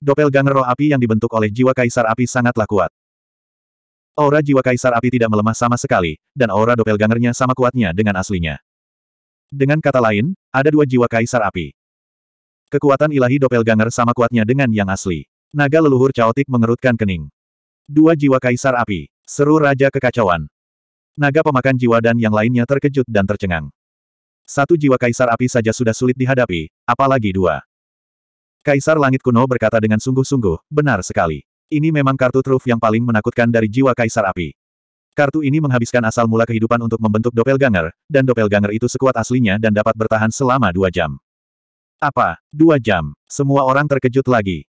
doppelganger roh api yang dibentuk oleh jiwa kaisar api sangatlah kuat. Aura jiwa kaisar api tidak melemah sama sekali, dan aura doppelgangernya sama kuatnya dengan aslinya. Dengan kata lain, ada dua jiwa kaisar api. Kekuatan ilahi doppelganger sama kuatnya dengan yang asli. Naga leluhur caotik mengerutkan kening. Dua jiwa kaisar api. Seru Raja Kekacauan. Naga pemakan jiwa dan yang lainnya terkejut dan tercengang. Satu jiwa kaisar api saja sudah sulit dihadapi, apalagi dua. Kaisar Langit Kuno berkata dengan sungguh-sungguh, benar sekali. Ini memang kartu truf yang paling menakutkan dari jiwa Kaisar Api. Kartu ini menghabiskan asal mula kehidupan untuk membentuk doppelganger, dan doppelganger itu sekuat aslinya dan dapat bertahan selama dua jam. Apa? Dua jam. Semua orang terkejut lagi.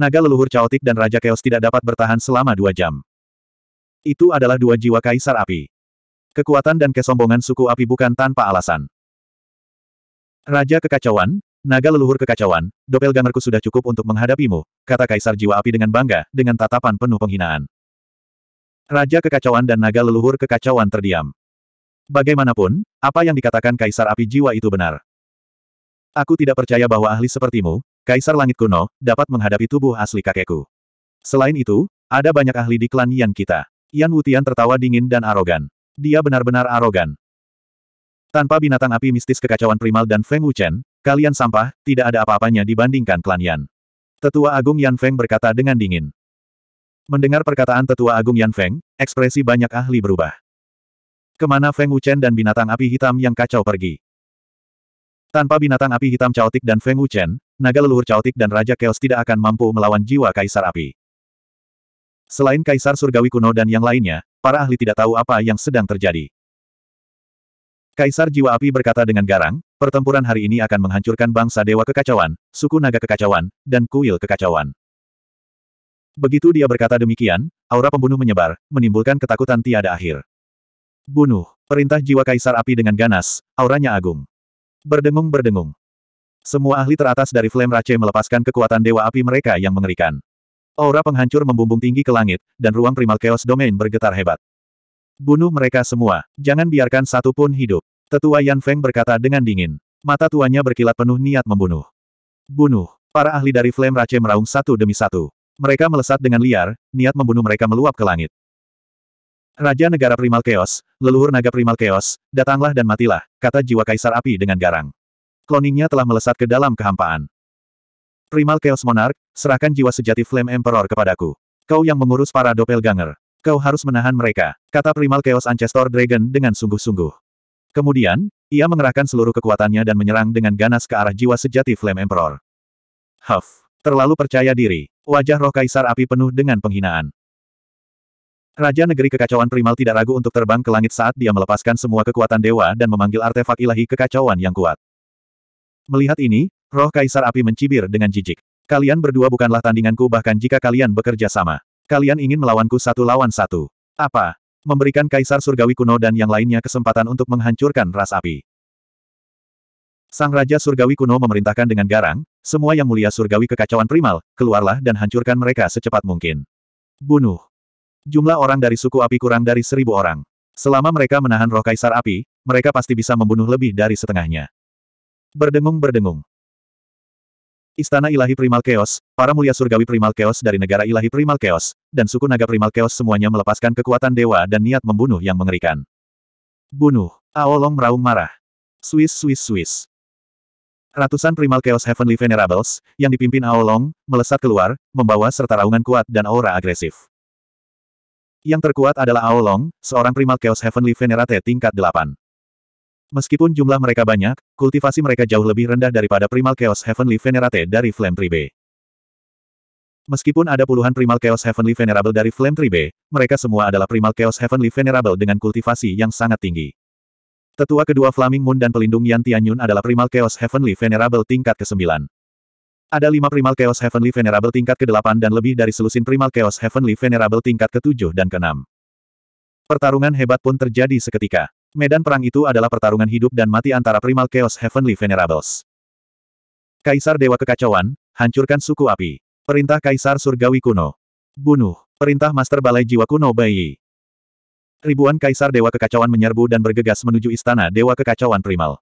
Naga leluhur caotik dan Raja Chaos tidak dapat bertahan selama dua jam. Itu adalah dua jiwa kaisar api. Kekuatan dan kesombongan suku api bukan tanpa alasan. Raja kekacauan, Naga leluhur kekacauan, doppelgangerku sudah cukup untuk menghadapimu, kata Kaisar Jiwa Api dengan bangga, dengan tatapan penuh penghinaan. Raja kekacauan dan naga leluhur kekacauan terdiam. Bagaimanapun, apa yang dikatakan Kaisar Api Jiwa itu benar. Aku tidak percaya bahwa ahli sepertimu, Kaisar Langit Kuno, dapat menghadapi tubuh asli kakekku. Selain itu, ada banyak ahli di klan Yan kita. Yan Wutian tertawa dingin dan arogan. Dia benar-benar arogan. Tanpa binatang api mistis kekacauan primal dan Feng Wuchen, Kalian sampah, tidak ada apa-apanya dibandingkan klan Yan. Tetua Agung Yan Feng berkata dengan dingin. Mendengar perkataan Tetua Agung Yan Feng, ekspresi banyak ahli berubah. Kemana Feng Wuchen dan binatang api hitam yang kacau pergi? Tanpa binatang api hitam caotik dan Feng Wuchen, naga leluhur caotik dan Raja Chaos tidak akan mampu melawan jiwa Kaisar Api. Selain Kaisar Surgawi kuno dan yang lainnya, para ahli tidak tahu apa yang sedang terjadi. Kaisar Jiwa Api berkata dengan garang, Pertempuran hari ini akan menghancurkan bangsa Dewa Kekacauan, suku Naga Kekacauan, dan Kuil Kekacauan. Begitu dia berkata demikian, aura pembunuh menyebar, menimbulkan ketakutan tiada akhir. Bunuh, perintah jiwa Kaisar Api dengan ganas, auranya agung. Berdengung-berdengung. Semua ahli teratas dari Flame Rache melepaskan kekuatan Dewa Api mereka yang mengerikan. Aura penghancur membumbung tinggi ke langit, dan ruang primal chaos domain bergetar hebat. Bunuh mereka semua, jangan biarkan satu pun hidup. Tetua Yan Feng berkata dengan dingin. Mata tuanya berkilat penuh niat membunuh. Bunuh. Para ahli dari Flame Rache meraung satu demi satu. Mereka melesat dengan liar, niat membunuh mereka meluap ke langit. Raja Negara Primal Chaos, leluhur naga Primal Chaos, datanglah dan matilah, kata jiwa Kaisar Api dengan garang. Kloningnya telah melesat ke dalam kehampaan. Primal Chaos Monarch, serahkan jiwa sejati Flame Emperor kepadaku. Kau yang mengurus para doppelganger. Kau harus menahan mereka, kata Primal Chaos Ancestor Dragon dengan sungguh-sungguh. Kemudian, ia mengerahkan seluruh kekuatannya dan menyerang dengan ganas ke arah jiwa sejati Flame Emperor. Huff! Terlalu percaya diri. Wajah roh kaisar api penuh dengan penghinaan. Raja negeri kekacauan primal tidak ragu untuk terbang ke langit saat dia melepaskan semua kekuatan dewa dan memanggil artefak ilahi kekacauan yang kuat. Melihat ini, roh kaisar api mencibir dengan jijik. Kalian berdua bukanlah tandinganku bahkan jika kalian bekerja sama. Kalian ingin melawanku satu lawan satu. Apa? memberikan kaisar surgawi kuno dan yang lainnya kesempatan untuk menghancurkan ras api. Sang Raja Surgawi kuno memerintahkan dengan garang, semua yang mulia surgawi kekacauan primal, keluarlah dan hancurkan mereka secepat mungkin. Bunuh. Jumlah orang dari suku api kurang dari seribu orang. Selama mereka menahan roh kaisar api, mereka pasti bisa membunuh lebih dari setengahnya. Berdengung-berdengung. Istana Ilahi Primal Chaos, para mulia surgawi Primal Chaos dari negara Ilahi Primal Chaos, dan suku naga Primal Chaos semuanya melepaskan kekuatan dewa dan niat membunuh yang mengerikan. Bunuh. Aolong meraung marah. Swiss Swiss Swiss. Ratusan Primal Chaos Heavenly Venerables, yang dipimpin Aolong, melesat keluar, membawa serta raungan kuat dan aura agresif. Yang terkuat adalah Aolong, seorang Primal Chaos Heavenly Venerate tingkat 8. Meskipun jumlah mereka banyak, kultivasi mereka jauh lebih rendah daripada Primal Chaos Heavenly Venerate dari Flame Tribe. Meskipun ada puluhan Primal Chaos Heavenly Venerable dari Flame Tribe, mereka semua adalah Primal Chaos Heavenly Venerable dengan kultivasi yang sangat tinggi. Tetua kedua Flaming Moon dan pelindung Yan Tianyun adalah Primal Chaos Heavenly Venerable tingkat ke-9. Ada lima Primal Chaos Heavenly Venerable tingkat ke-8 dan lebih dari selusin Primal Chaos Heavenly Venerable tingkat ke-7 dan ke-6. Pertarungan hebat pun terjadi seketika. Medan perang itu adalah pertarungan hidup dan mati antara Primal Chaos Heavenly Venerables. Kaisar Dewa Kekacauan, hancurkan suku api. Perintah Kaisar Surgawi Kuno. Bunuh. Perintah Master Balai Jiwa Kuno Bayi. Ribuan Kaisar Dewa Kekacauan menyerbu dan bergegas menuju Istana Dewa Kekacauan Primal.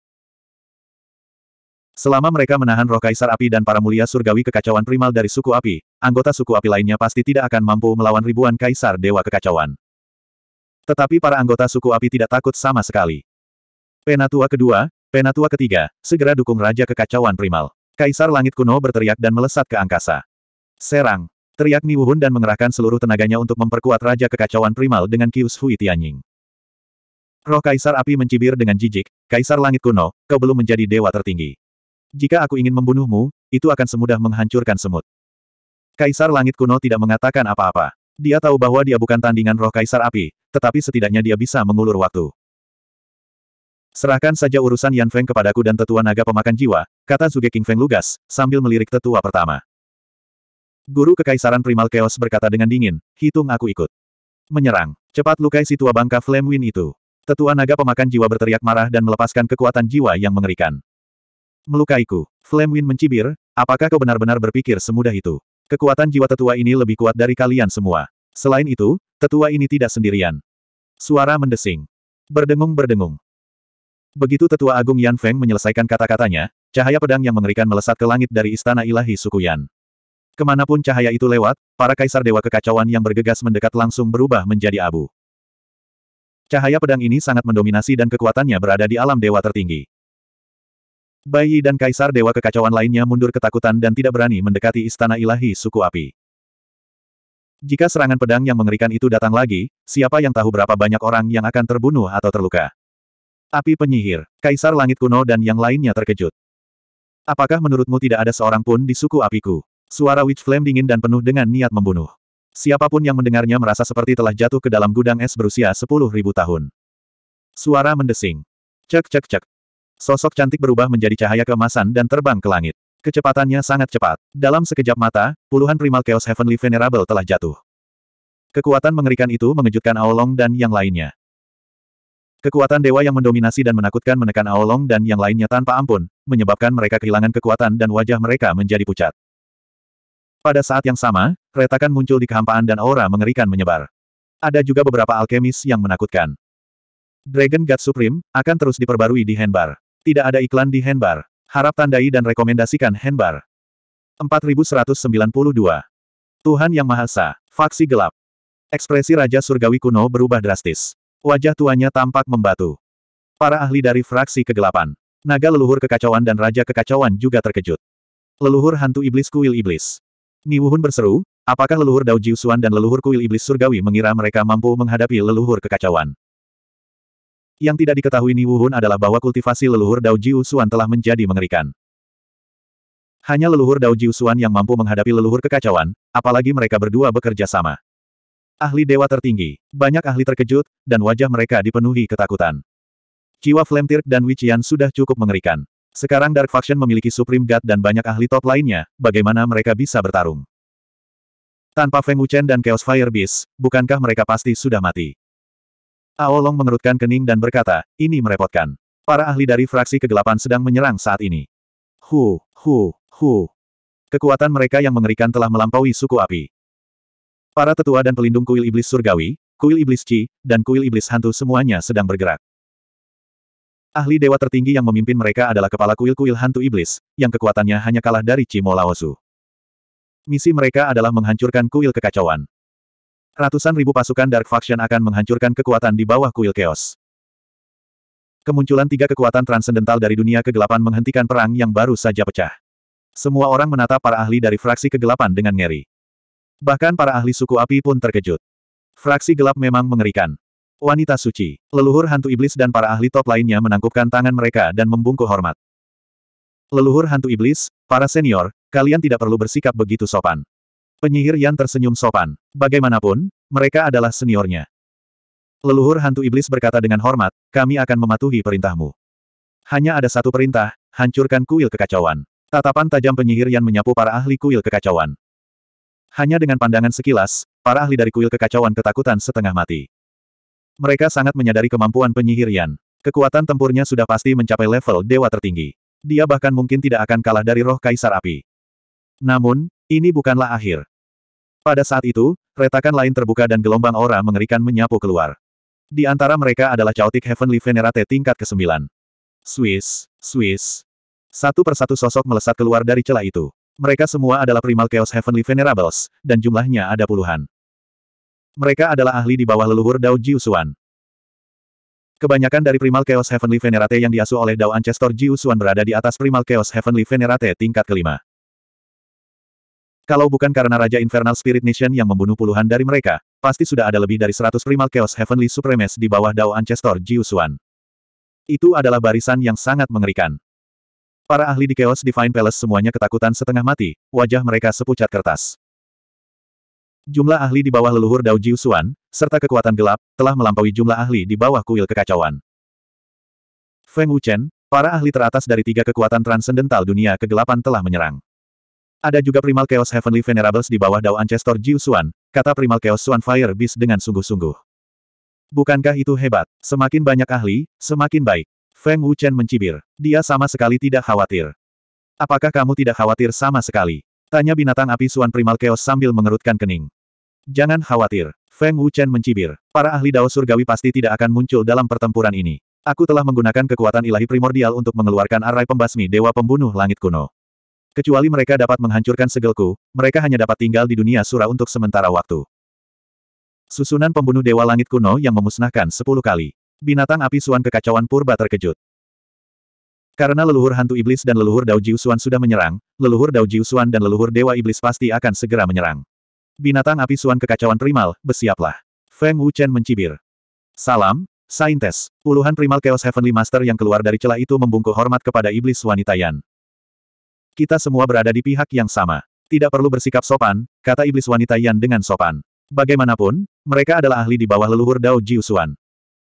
Selama mereka menahan roh Kaisar Api dan para mulia surgawi kekacauan primal dari suku api, anggota suku api lainnya pasti tidak akan mampu melawan ribuan Kaisar Dewa Kekacauan. Tetapi para anggota suku api tidak takut sama sekali. Penatua kedua, Penatua ketiga, segera dukung Raja Kekacauan Primal. Kaisar Langit Kuno berteriak dan melesat ke angkasa. Serang! Teriak Niwuhun dan mengerahkan seluruh tenaganya untuk memperkuat Raja Kekacauan Primal dengan Kius Hui Tianying. Roh Kaisar Api mencibir dengan jijik, Kaisar Langit Kuno, kau belum menjadi dewa tertinggi. Jika aku ingin membunuhmu, itu akan semudah menghancurkan semut. Kaisar Langit Kuno tidak mengatakan apa-apa. Dia tahu bahwa dia bukan tandingan roh Kaisar Api, tetapi setidaknya dia bisa mengulur waktu. Serahkan saja urusan Yan Feng kepadaku dan tetua naga pemakan jiwa, kata Zuge King Feng lugas, sambil melirik tetua pertama. Guru Kekaisaran Primal Chaos berkata dengan dingin, hitung aku ikut. Menyerang. Cepat lukai si tua bangka Flame Wind itu. Tetua naga pemakan jiwa berteriak marah dan melepaskan kekuatan jiwa yang mengerikan. Melukaiku. Flame Wind mencibir, apakah kau benar-benar berpikir semudah itu? Kekuatan jiwa tetua ini lebih kuat dari kalian semua. Selain itu, Tetua ini tidak sendirian. Suara mendesing. Berdengung-berdengung. Begitu Tetua Agung Yan Feng menyelesaikan kata-katanya, cahaya pedang yang mengerikan melesat ke langit dari istana ilahi suku Yan. Kemanapun cahaya itu lewat, para kaisar dewa kekacauan yang bergegas mendekat langsung berubah menjadi abu. Cahaya pedang ini sangat mendominasi dan kekuatannya berada di alam dewa tertinggi. Bayi dan kaisar dewa kekacauan lainnya mundur ketakutan dan tidak berani mendekati istana ilahi suku api. Jika serangan pedang yang mengerikan itu datang lagi, siapa yang tahu berapa banyak orang yang akan terbunuh atau terluka. Api penyihir, kaisar langit kuno dan yang lainnya terkejut. Apakah menurutmu tidak ada seorang pun di suku apiku? Suara Witch Flame dingin dan penuh dengan niat membunuh. Siapapun yang mendengarnya merasa seperti telah jatuh ke dalam gudang es berusia sepuluh ribu tahun. Suara mendesing. Cek cek cek. Sosok cantik berubah menjadi cahaya kemasan dan terbang ke langit. Kecepatannya sangat cepat. Dalam sekejap mata, puluhan primal Chaos Heavenly Venerable telah jatuh. Kekuatan mengerikan itu mengejutkan Aolong dan yang lainnya. Kekuatan dewa yang mendominasi dan menakutkan menekan Aolong dan yang lainnya tanpa ampun, menyebabkan mereka kehilangan kekuatan dan wajah mereka menjadi pucat. Pada saat yang sama, retakan muncul di kehampaan dan aura mengerikan menyebar. Ada juga beberapa alkemis yang menakutkan. Dragon God Supreme, akan terus diperbarui di handbar. Tidak ada iklan di handbar. Harap tandai dan rekomendasikan handbar. 4192. Tuhan Yang Mahasa Esa, Faksi Gelap. Ekspresi Raja Surgawi kuno berubah drastis. Wajah tuanya tampak membatu. Para ahli dari fraksi kegelapan. Naga leluhur kekacauan dan Raja Kekacauan juga terkejut. Leluhur hantu iblis kuil iblis. Niwuhun berseru, apakah leluhur Dao Jiusuan dan leluhur kuil iblis surgawi mengira mereka mampu menghadapi leluhur kekacauan? Yang tidak diketahui Ni Wuhun adalah bahwa kultivasi leluhur Dao Jiu Xuan telah menjadi mengerikan. Hanya leluhur Dao Jiu Xuan yang mampu menghadapi leluhur kekacauan, apalagi mereka berdua bekerja sama. Ahli dewa tertinggi, banyak ahli terkejut, dan wajah mereka dipenuhi ketakutan. Jiwa Flamtirk dan Wichian sudah cukup mengerikan. Sekarang Dark Faction memiliki Supreme God dan banyak ahli top lainnya, bagaimana mereka bisa bertarung? Tanpa Feng Wuchen dan Chaos Fire Beast, bukankah mereka pasti sudah mati? Aolong mengerutkan kening dan berkata, ini merepotkan. Para ahli dari fraksi kegelapan sedang menyerang saat ini. Hu, hu, hu. Kekuatan mereka yang mengerikan telah melampaui suku api. Para tetua dan pelindung kuil iblis surgawi, kuil iblis Ci, dan kuil iblis hantu semuanya sedang bergerak. Ahli dewa tertinggi yang memimpin mereka adalah kepala kuil-kuil hantu iblis, yang kekuatannya hanya kalah dari Cimo Laosu. Misi mereka adalah menghancurkan kuil kekacauan. Ratusan ribu pasukan Dark Faction akan menghancurkan kekuatan di bawah kuil Chaos. Kemunculan tiga kekuatan transendental dari dunia kegelapan menghentikan perang yang baru saja pecah. Semua orang menatap para ahli dari fraksi kegelapan dengan ngeri. Bahkan para ahli suku api pun terkejut. Fraksi gelap memang mengerikan. Wanita suci, leluhur hantu iblis dan para ahli top lainnya menangkupkan tangan mereka dan membungkuk hormat. Leluhur hantu iblis, para senior, kalian tidak perlu bersikap begitu sopan. Penyihir Yan tersenyum sopan. Bagaimanapun, mereka adalah seniornya. Leluhur hantu iblis berkata dengan hormat, kami akan mematuhi perintahmu. Hanya ada satu perintah, hancurkan kuil kekacauan. Tatapan tajam penyihir Yan menyapu para ahli kuil kekacauan. Hanya dengan pandangan sekilas, para ahli dari kuil kekacauan ketakutan setengah mati. Mereka sangat menyadari kemampuan penyihir Yan. Kekuatan tempurnya sudah pasti mencapai level dewa tertinggi. Dia bahkan mungkin tidak akan kalah dari roh kaisar api. Namun, ini bukanlah akhir. Pada saat itu, retakan lain terbuka dan gelombang aura mengerikan menyapu keluar. Di antara mereka adalah Chaotic Heavenly Venerate tingkat ke-9. Swiss, Swiss. Satu persatu sosok melesat keluar dari celah itu. Mereka semua adalah Primal Chaos Heavenly Venerables, dan jumlahnya ada puluhan. Mereka adalah ahli di bawah leluhur Dao Jiusuan. Kebanyakan dari Primal Chaos Heavenly Venerate yang diasuh oleh Dao Ancestor Jiusuan berada di atas Primal Chaos Heavenly Venerate tingkat kelima. Kalau bukan karena Raja Infernal Spirit Nation yang membunuh puluhan dari mereka, pasti sudah ada lebih dari 100 primal chaos heavenly supremes di bawah Dao Ancestor Jiusuan. Itu adalah barisan yang sangat mengerikan. Para ahli di Chaos Divine Palace semuanya ketakutan setengah mati, wajah mereka sepucat kertas. Jumlah ahli di bawah leluhur Dao Jiusuan, serta kekuatan gelap, telah melampaui jumlah ahli di bawah kuil kekacauan. Feng Wuchen, para ahli teratas dari tiga kekuatan transendental dunia kegelapan telah menyerang. Ada juga Primal Chaos Heavenly Venerables di bawah Dao Ancestor Jiu Suan, kata Primal Chaos suan Fire Beast dengan sungguh-sungguh. Bukankah itu hebat? Semakin banyak ahli, semakin baik. Feng Wuchen mencibir. Dia sama sekali tidak khawatir. Apakah kamu tidak khawatir sama sekali? Tanya binatang api Suan Primal Chaos sambil mengerutkan kening. Jangan khawatir. Feng Wuchen mencibir. Para ahli Dao Surgawi pasti tidak akan muncul dalam pertempuran ini. Aku telah menggunakan kekuatan ilahi primordial untuk mengeluarkan arai pembasmi Dewa Pembunuh Langit Kuno. Kecuali mereka dapat menghancurkan segelku, mereka hanya dapat tinggal di dunia sura untuk sementara waktu. Susunan pembunuh Dewa Langit kuno yang memusnahkan sepuluh kali. Binatang api Suan kekacauan purba terkejut. Karena leluhur hantu iblis dan leluhur Dao Jiu Suan sudah menyerang, leluhur Dao Jiu Suan dan leluhur Dewa Iblis pasti akan segera menyerang. Binatang api Suan kekacauan primal, bersiaplah. Feng Wuchen mencibir. Salam, Saintes. Puluhan primal Chaos Heavenly Master yang keluar dari celah itu membungkuk hormat kepada iblis wanita Yan. Kita semua berada di pihak yang sama. Tidak perlu bersikap sopan, kata iblis wanita Yan dengan sopan. Bagaimanapun, mereka adalah ahli di bawah leluhur Dao Jiusuan.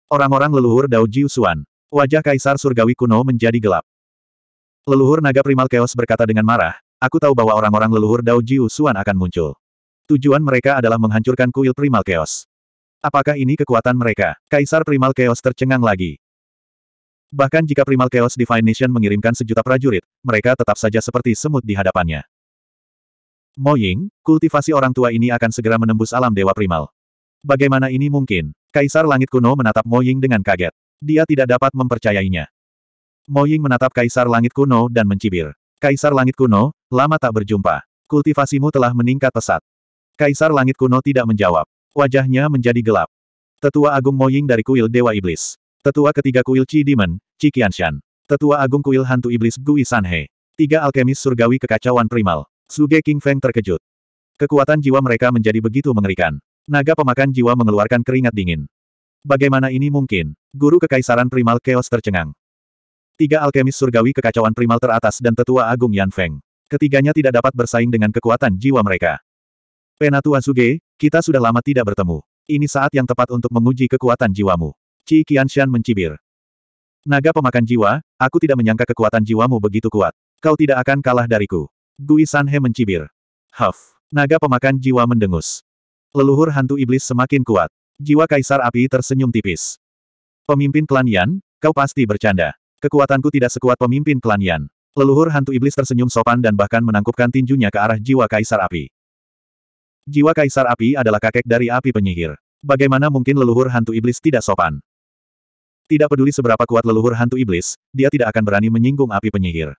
Orang-orang leluhur Dao Jiusuan. Wajah kaisar surgawi kuno menjadi gelap. Leluhur naga primal chaos berkata dengan marah, aku tahu bahwa orang-orang leluhur Dao Jiusuan akan muncul. Tujuan mereka adalah menghancurkan kuil primal chaos. Apakah ini kekuatan mereka? Kaisar primal chaos tercengang lagi. Bahkan jika Primal Chaos Divine Nation mengirimkan sejuta prajurit, mereka tetap saja seperti semut di hadapannya. Mo Ying, kultivasi orang tua ini akan segera menembus alam Dewa Primal. Bagaimana ini mungkin? Kaisar Langit Kuno menatap Mo Ying dengan kaget. Dia tidak dapat mempercayainya. Mo Ying menatap Kaisar Langit Kuno dan mencibir. Kaisar Langit Kuno, lama tak berjumpa. Kultivasimu telah meningkat pesat. Kaisar Langit Kuno tidak menjawab. Wajahnya menjadi gelap. Tetua Agung Mo Ying dari kuil Dewa Iblis. Tetua ketiga kuil Qi Demon, Qi Qianshan. Tetua agung kuil hantu iblis Gui Sanhe. Tiga alkemis surgawi kekacauan primal. Suge King Feng terkejut. Kekuatan jiwa mereka menjadi begitu mengerikan. Naga pemakan jiwa mengeluarkan keringat dingin. Bagaimana ini mungkin? Guru kekaisaran primal Chaos tercengang. Tiga alkemis surgawi kekacauan primal teratas dan tetua agung Yan Feng. Ketiganya tidak dapat bersaing dengan kekuatan jiwa mereka. Penatua Suge, kita sudah lama tidak bertemu. Ini saat yang tepat untuk menguji kekuatan jiwamu. Qi Qianshan mencibir. Naga pemakan jiwa, aku tidak menyangka kekuatan jiwamu begitu kuat. Kau tidak akan kalah dariku. Gui Sanhe mencibir. Huff. Naga pemakan jiwa mendengus. Leluhur hantu iblis semakin kuat. Jiwa kaisar api tersenyum tipis. Pemimpin klan Yan, kau pasti bercanda. Kekuatanku tidak sekuat pemimpin klan Yan. Leluhur hantu iblis tersenyum sopan dan bahkan menangkupkan tinjunya ke arah jiwa kaisar api. Jiwa kaisar api adalah kakek dari api penyihir. Bagaimana mungkin leluhur hantu iblis tidak sopan? Tidak peduli seberapa kuat leluhur hantu iblis, dia tidak akan berani menyinggung api penyihir.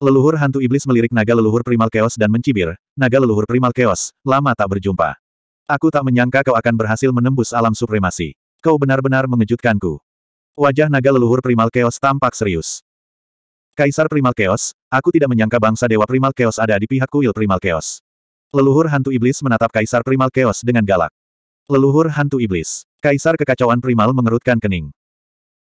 Leluhur hantu iblis melirik naga leluhur primal keos dan mencibir, naga leluhur primal keos, lama tak berjumpa. Aku tak menyangka kau akan berhasil menembus alam supremasi. Kau benar-benar mengejutkanku. Wajah naga leluhur primal keos tampak serius. Kaisar primal keos, aku tidak menyangka bangsa dewa primal keos ada di pihak kuil primal keos. Leluhur hantu iblis menatap kaisar primal keos dengan galak. Leluhur hantu iblis. Kaisar kekacauan primal mengerutkan kening.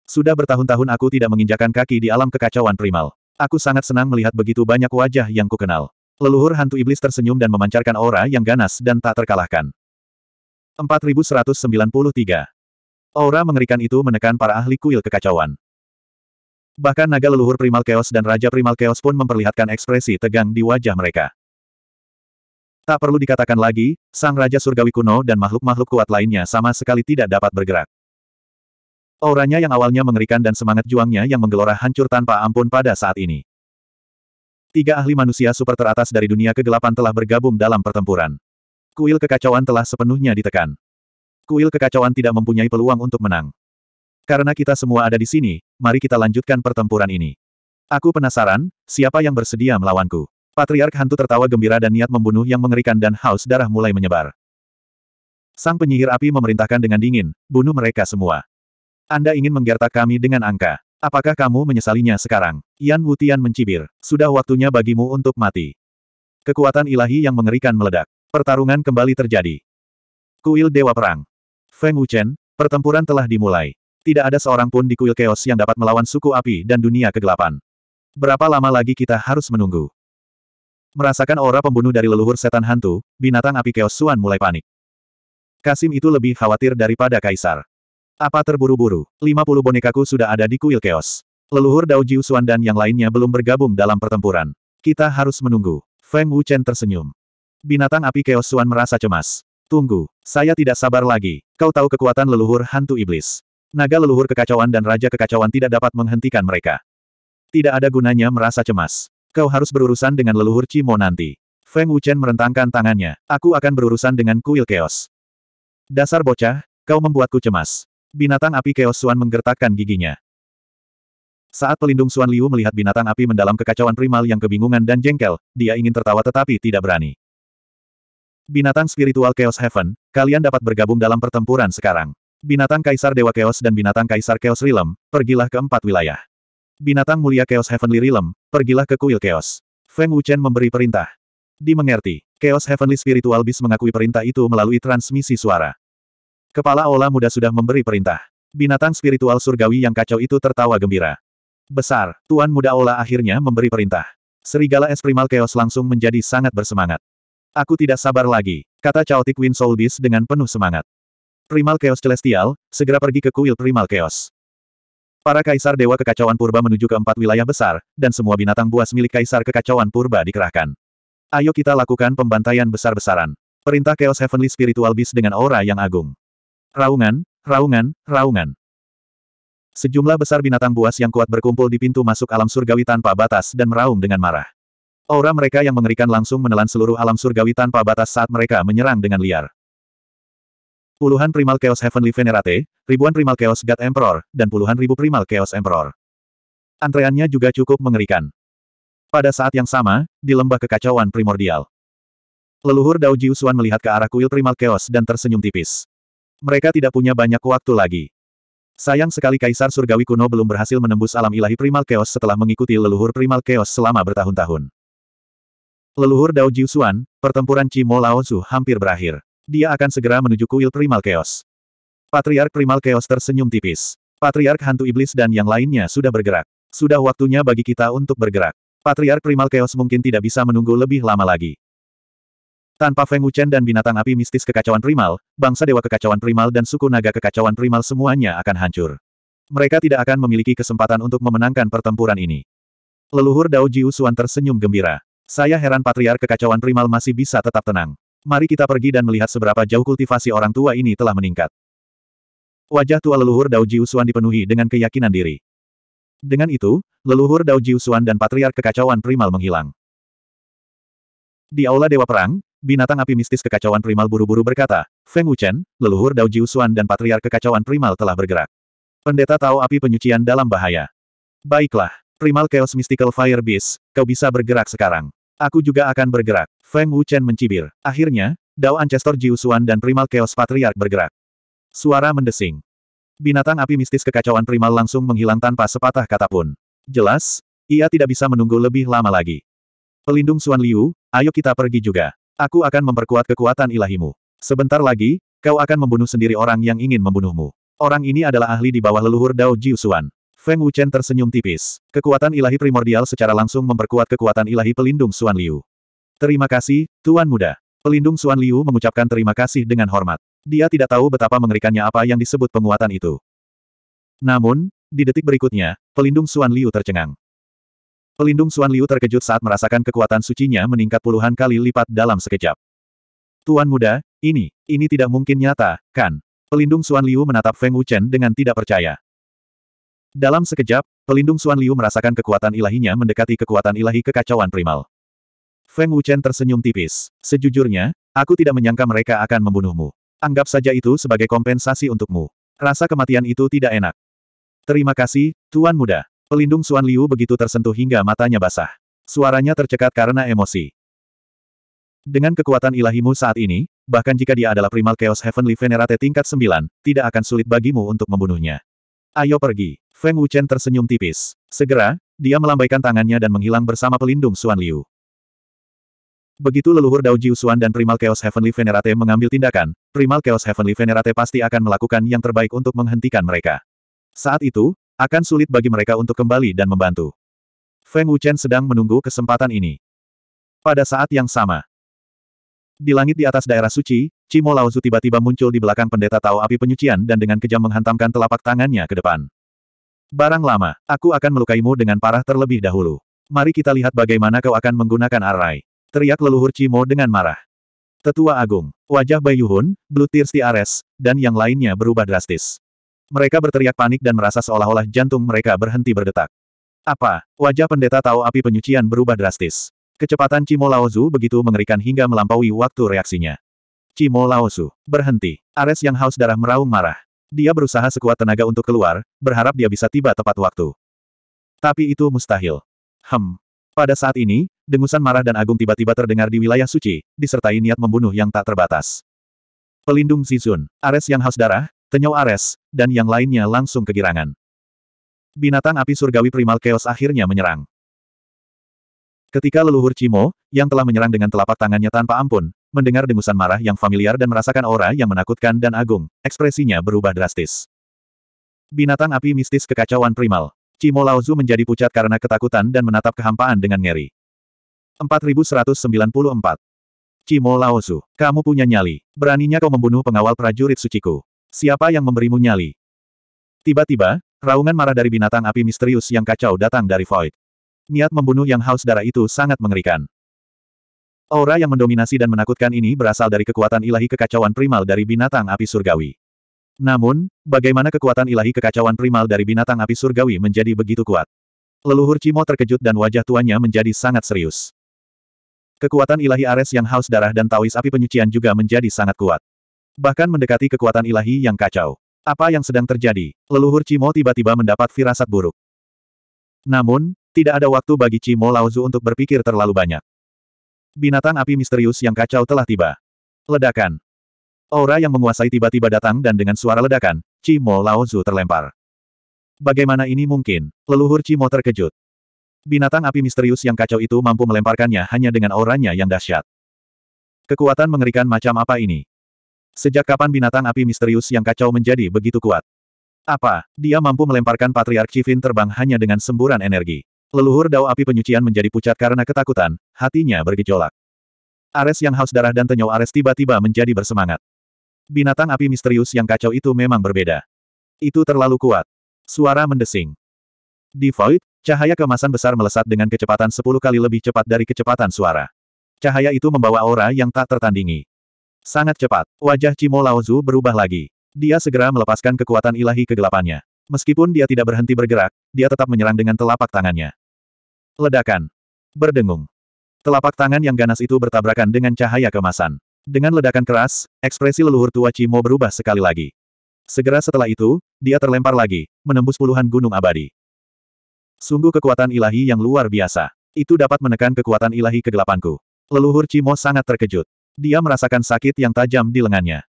Sudah bertahun-tahun aku tidak menginjakan kaki di alam kekacauan primal. Aku sangat senang melihat begitu banyak wajah yang kukenal. Leluhur hantu iblis tersenyum dan memancarkan aura yang ganas dan tak terkalahkan. 4193. Aura mengerikan itu menekan para ahli kuil kekacauan. Bahkan naga leluhur primal chaos dan raja primal chaos pun memperlihatkan ekspresi tegang di wajah mereka. Tak perlu dikatakan lagi, sang Raja Surgawi kuno dan makhluk-makhluk kuat lainnya sama sekali tidak dapat bergerak. Auranya yang awalnya mengerikan dan semangat juangnya yang menggelora hancur tanpa ampun pada saat ini. Tiga ahli manusia super teratas dari dunia kegelapan telah bergabung dalam pertempuran. Kuil kekacauan telah sepenuhnya ditekan. Kuil kekacauan tidak mempunyai peluang untuk menang. Karena kita semua ada di sini, mari kita lanjutkan pertempuran ini. Aku penasaran, siapa yang bersedia melawanku? Patriark hantu tertawa gembira dan niat membunuh yang mengerikan dan haus darah mulai menyebar. Sang penyihir api memerintahkan dengan dingin, bunuh mereka semua. Anda ingin menggertak kami dengan angka. Apakah kamu menyesalinya sekarang? Yan Wutian mencibir. Sudah waktunya bagimu untuk mati. Kekuatan ilahi yang mengerikan meledak. Pertarungan kembali terjadi. Kuil Dewa Perang. Feng Wuchen, pertempuran telah dimulai. Tidak ada seorang pun di kuil keos yang dapat melawan suku api dan dunia kegelapan. Berapa lama lagi kita harus menunggu? Merasakan aura pembunuh dari leluhur setan hantu, binatang api keos Suan mulai panik. Kasim itu lebih khawatir daripada Kaisar. Apa terburu-buru? 50 bonekaku sudah ada di kuil keos. Leluhur Dao Jiu Suan dan yang lainnya belum bergabung dalam pertempuran. Kita harus menunggu. Feng Wuchen tersenyum. Binatang api keos Suan merasa cemas. Tunggu, saya tidak sabar lagi. Kau tahu kekuatan leluhur hantu iblis. Naga leluhur kekacauan dan raja kekacauan tidak dapat menghentikan mereka. Tidak ada gunanya merasa cemas kau harus berurusan dengan leluhur Cimo nanti. Feng Wuchen merentangkan tangannya. Aku akan berurusan dengan kuil Chaos. Dasar bocah, kau membuatku cemas. Binatang api Chaos Suan menggertakkan giginya. Saat pelindung Suan Liu melihat binatang api mendalam kekacauan primal yang kebingungan dan jengkel, dia ingin tertawa tetapi tidak berani. Binatang spiritual Chaos Heaven, kalian dapat bergabung dalam pertempuran sekarang. Binatang Kaisar Dewa Chaos dan Binatang Kaisar Chaos Realm, pergilah ke empat wilayah. Binatang mulia Chaos Heavenly Realm, pergilah ke kuil Chaos. Feng Wuchen memberi perintah. Dimengerti, Chaos Heavenly Spiritual Beast mengakui perintah itu melalui transmisi suara. Kepala Ola Muda sudah memberi perintah. Binatang spiritual surgawi yang kacau itu tertawa gembira. Besar, Tuan Muda Ola akhirnya memberi perintah. Serigala es primal chaos langsung menjadi sangat bersemangat. Aku tidak sabar lagi, kata Chaotic Wind Soul Beast dengan penuh semangat. Primal Chaos Celestial, segera pergi ke kuil Primal Chaos. Para kaisar dewa kekacauan purba menuju ke empat wilayah besar, dan semua binatang buas milik kaisar kekacauan purba dikerahkan. Ayo kita lakukan pembantaian besar-besaran. Perintah Chaos Heavenly Spiritual Beast dengan aura yang agung. Raungan, raungan, raungan. Sejumlah besar binatang buas yang kuat berkumpul di pintu masuk alam surgawi tanpa batas dan meraung dengan marah. Aura mereka yang mengerikan langsung menelan seluruh alam surgawi tanpa batas saat mereka menyerang dengan liar. Puluhan Primal Chaos Heavenly Venerate, ribuan Primal Chaos God Emperor, dan puluhan ribu Primal Chaos Emperor. Antreannya juga cukup mengerikan. Pada saat yang sama, di lembah kekacauan primordial. Leluhur Dao Jiusuan melihat ke arah kuil Primal Chaos dan tersenyum tipis. Mereka tidak punya banyak waktu lagi. Sayang sekali Kaisar Surgawi kuno belum berhasil menembus alam ilahi Primal Chaos setelah mengikuti leluhur Primal Chaos selama bertahun-tahun. Leluhur Dao Jiusuan, pertempuran Cimo Lao hampir berakhir dia akan segera menuju kuil Primal Chaos. Patriark Primal Chaos tersenyum tipis. Patriark Hantu Iblis dan yang lainnya sudah bergerak. Sudah waktunya bagi kita untuk bergerak. Patriark Primal Chaos mungkin tidak bisa menunggu lebih lama lagi. Tanpa Feng Wuchen dan binatang api mistis kekacauan primal, bangsa dewa kekacauan primal dan suku naga kekacauan primal semuanya akan hancur. Mereka tidak akan memiliki kesempatan untuk memenangkan pertempuran ini. Leluhur Dao Jiu Xuan tersenyum gembira. Saya heran patriark kekacauan primal masih bisa tetap tenang. Mari kita pergi dan melihat seberapa jauh kultivasi orang tua ini telah meningkat. Wajah tua leluhur Dao Jiusuan dipenuhi dengan keyakinan diri. Dengan itu, leluhur Dao Jiusuan dan patriark kekacauan primal menghilang. Di aula Dewa Perang, binatang api mistis kekacauan primal buru-buru berkata, Feng Wuchen, leluhur Dao Jiusuan dan patriark kekacauan primal telah bergerak. Pendeta tahu api penyucian dalam bahaya. Baiklah, primal chaos mystical fire beast, kau bisa bergerak sekarang. Aku juga akan bergerak. Feng Wuchen mencibir. Akhirnya, Dao Ancestor Jiusuan dan Primal Chaos Patriarch bergerak. Suara mendesing. Binatang api mistis kekacauan Primal langsung menghilang tanpa sepatah kata pun. Jelas, ia tidak bisa menunggu lebih lama lagi. Pelindung Suan Liu, ayo kita pergi juga. Aku akan memperkuat kekuatan ilahimu. Sebentar lagi, kau akan membunuh sendiri orang yang ingin membunuhmu. Orang ini adalah ahli di bawah leluhur Dao Jiusuan. Feng Wuchen tersenyum tipis. Kekuatan ilahi primordial secara langsung memperkuat kekuatan ilahi pelindung Suan Liu. Terima kasih, Tuan Muda. Pelindung Suan Liu mengucapkan terima kasih dengan hormat. Dia tidak tahu betapa mengerikannya apa yang disebut penguatan itu. Namun, di detik berikutnya, pelindung Suan Liu tercengang. Pelindung Suan Liu terkejut saat merasakan kekuatan sucinya meningkat puluhan kali lipat dalam sekejap. Tuan muda, ini, ini tidak mungkin nyata, kan? Pelindung Suan Liu menatap Feng Wuchen dengan tidak percaya. Dalam sekejap, pelindung Suan Liu merasakan kekuatan ilahinya mendekati kekuatan ilahi kekacauan primal. Feng Wuchen tersenyum tipis. Sejujurnya, aku tidak menyangka mereka akan membunuhmu. Anggap saja itu sebagai kompensasi untukmu. Rasa kematian itu tidak enak. Terima kasih, Tuan Muda. Pelindung Suan Liu begitu tersentuh hingga matanya basah. Suaranya tercekat karena emosi. Dengan kekuatan ilahimu saat ini, bahkan jika dia adalah primal Chaos Heavenly Venerate tingkat 9, tidak akan sulit bagimu untuk membunuhnya. Ayo pergi. Feng Wuchen tersenyum tipis. Segera, dia melambaikan tangannya dan menghilang bersama pelindung Suan Liu. Begitu leluhur Dao Jiu Suan dan Primal Chaos Heavenly Venerate mengambil tindakan, Primal Chaos Heavenly Venerate pasti akan melakukan yang terbaik untuk menghentikan mereka. Saat itu, akan sulit bagi mereka untuk kembali dan membantu. Feng Wuchen sedang menunggu kesempatan ini. Pada saat yang sama, di langit di atas daerah suci, Cimo Laozu tiba-tiba muncul di belakang pendeta Tao api penyucian dan dengan kejam menghantamkan telapak tangannya ke depan. Barang lama, aku akan melukaimu dengan parah terlebih dahulu. Mari kita lihat bagaimana kau akan menggunakan arai. Teriak leluhur Cimo dengan marah. Tetua Agung, wajah Bayuhun, Blue di Ares, dan yang lainnya berubah drastis. Mereka berteriak panik dan merasa seolah-olah jantung mereka berhenti berdetak. Apa? Wajah pendeta Tao api penyucian berubah drastis. Kecepatan Cimo Laozu begitu mengerikan hingga melampaui waktu reaksinya. Cimo Laosu. Berhenti. Ares yang haus darah meraung marah. Dia berusaha sekuat tenaga untuk keluar, berharap dia bisa tiba tepat waktu. Tapi itu mustahil. Hem. Pada saat ini, dengusan marah dan agung tiba-tiba terdengar di wilayah suci, disertai niat membunuh yang tak terbatas. Pelindung Zizun, Ares yang haus darah, Tenyau Ares, dan yang lainnya langsung kegirangan. Binatang api surgawi primal chaos akhirnya menyerang. Ketika leluhur Cimo, yang telah menyerang dengan telapak tangannya tanpa ampun, mendengar dengusan marah yang familiar dan merasakan aura yang menakutkan dan agung, ekspresinya berubah drastis. Binatang api mistis kekacauan primal. Cimo Laozu menjadi pucat karena ketakutan dan menatap kehampaan dengan ngeri. 4194. Cimo Laozu, kamu punya nyali. Beraninya kau membunuh pengawal prajurit suciku. Siapa yang memberimu nyali? Tiba-tiba, raungan marah dari binatang api misterius yang kacau datang dari Void. Niat membunuh yang haus darah itu sangat mengerikan. Aura yang mendominasi dan menakutkan ini berasal dari kekuatan ilahi kekacauan primal dari binatang api surgawi. Namun, bagaimana kekuatan ilahi kekacauan primal dari binatang api surgawi menjadi begitu kuat? Leluhur Cimo terkejut dan wajah tuannya menjadi sangat serius. Kekuatan ilahi Ares yang haus darah dan tawis api penyucian juga menjadi sangat kuat. Bahkan mendekati kekuatan ilahi yang kacau. Apa yang sedang terjadi? Leluhur Cimo tiba-tiba mendapat firasat buruk. Namun, tidak ada waktu bagi Cimo Laozu untuk berpikir terlalu banyak. Binatang api misterius yang kacau telah tiba. Ledakan. Aura yang menguasai tiba-tiba datang dan dengan suara ledakan, Cimo Laozu terlempar. Bagaimana ini mungkin? Leluhur Cimo terkejut. Binatang api misterius yang kacau itu mampu melemparkannya hanya dengan auranya yang dahsyat. Kekuatan mengerikan macam apa ini? Sejak kapan binatang api misterius yang kacau menjadi begitu kuat? Apa, dia mampu melemparkan Patriark Chivin terbang hanya dengan semburan energi? Leluhur dao api penyucian menjadi pucat karena ketakutan, hatinya bergejolak. Ares yang haus darah dan tenyau Ares tiba-tiba menjadi bersemangat. Binatang api misterius yang kacau itu memang berbeda. Itu terlalu kuat. Suara mendesing. Di void, cahaya kemasan besar melesat dengan kecepatan 10 kali lebih cepat dari kecepatan suara. Cahaya itu membawa aura yang tak tertandingi. Sangat cepat, wajah Cimo Laozu berubah lagi. Dia segera melepaskan kekuatan ilahi kegelapannya. Meskipun dia tidak berhenti bergerak, dia tetap menyerang dengan telapak tangannya. Ledakan. Berdengung. Telapak tangan yang ganas itu bertabrakan dengan cahaya kemasan. Dengan ledakan keras, ekspresi leluhur tua Cimo berubah sekali lagi. Segera setelah itu, dia terlempar lagi, menembus puluhan gunung abadi. Sungguh kekuatan ilahi yang luar biasa. Itu dapat menekan kekuatan ilahi kegelapanku. Leluhur Cimo sangat terkejut. Dia merasakan sakit yang tajam di lengannya.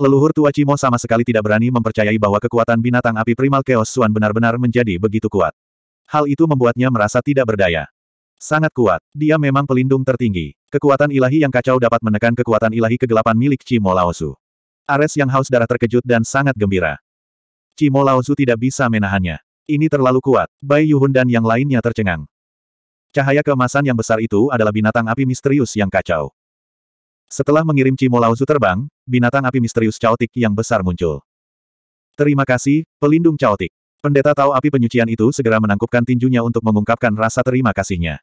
Leluhur tua Cimo sama sekali tidak berani mempercayai bahwa kekuatan binatang api primal Chaos Suan benar-benar menjadi begitu kuat. Hal itu membuatnya merasa tidak berdaya. Sangat kuat. Dia memang pelindung tertinggi. Kekuatan ilahi yang kacau dapat menekan kekuatan ilahi kegelapan milik Cimo Laosu. Ares yang haus darah terkejut dan sangat gembira. Cimo Laosu tidak bisa menahannya. Ini terlalu kuat. Bai Yuhun dan yang lainnya tercengang. Cahaya kemasan yang besar itu adalah binatang api misterius yang kacau. Setelah mengirim Cimolauzu terbang, binatang api misterius caotik yang besar muncul. Terima kasih, pelindung caotik. Pendeta Tao api penyucian itu segera menangkupkan tinjunya untuk mengungkapkan rasa terima kasihnya.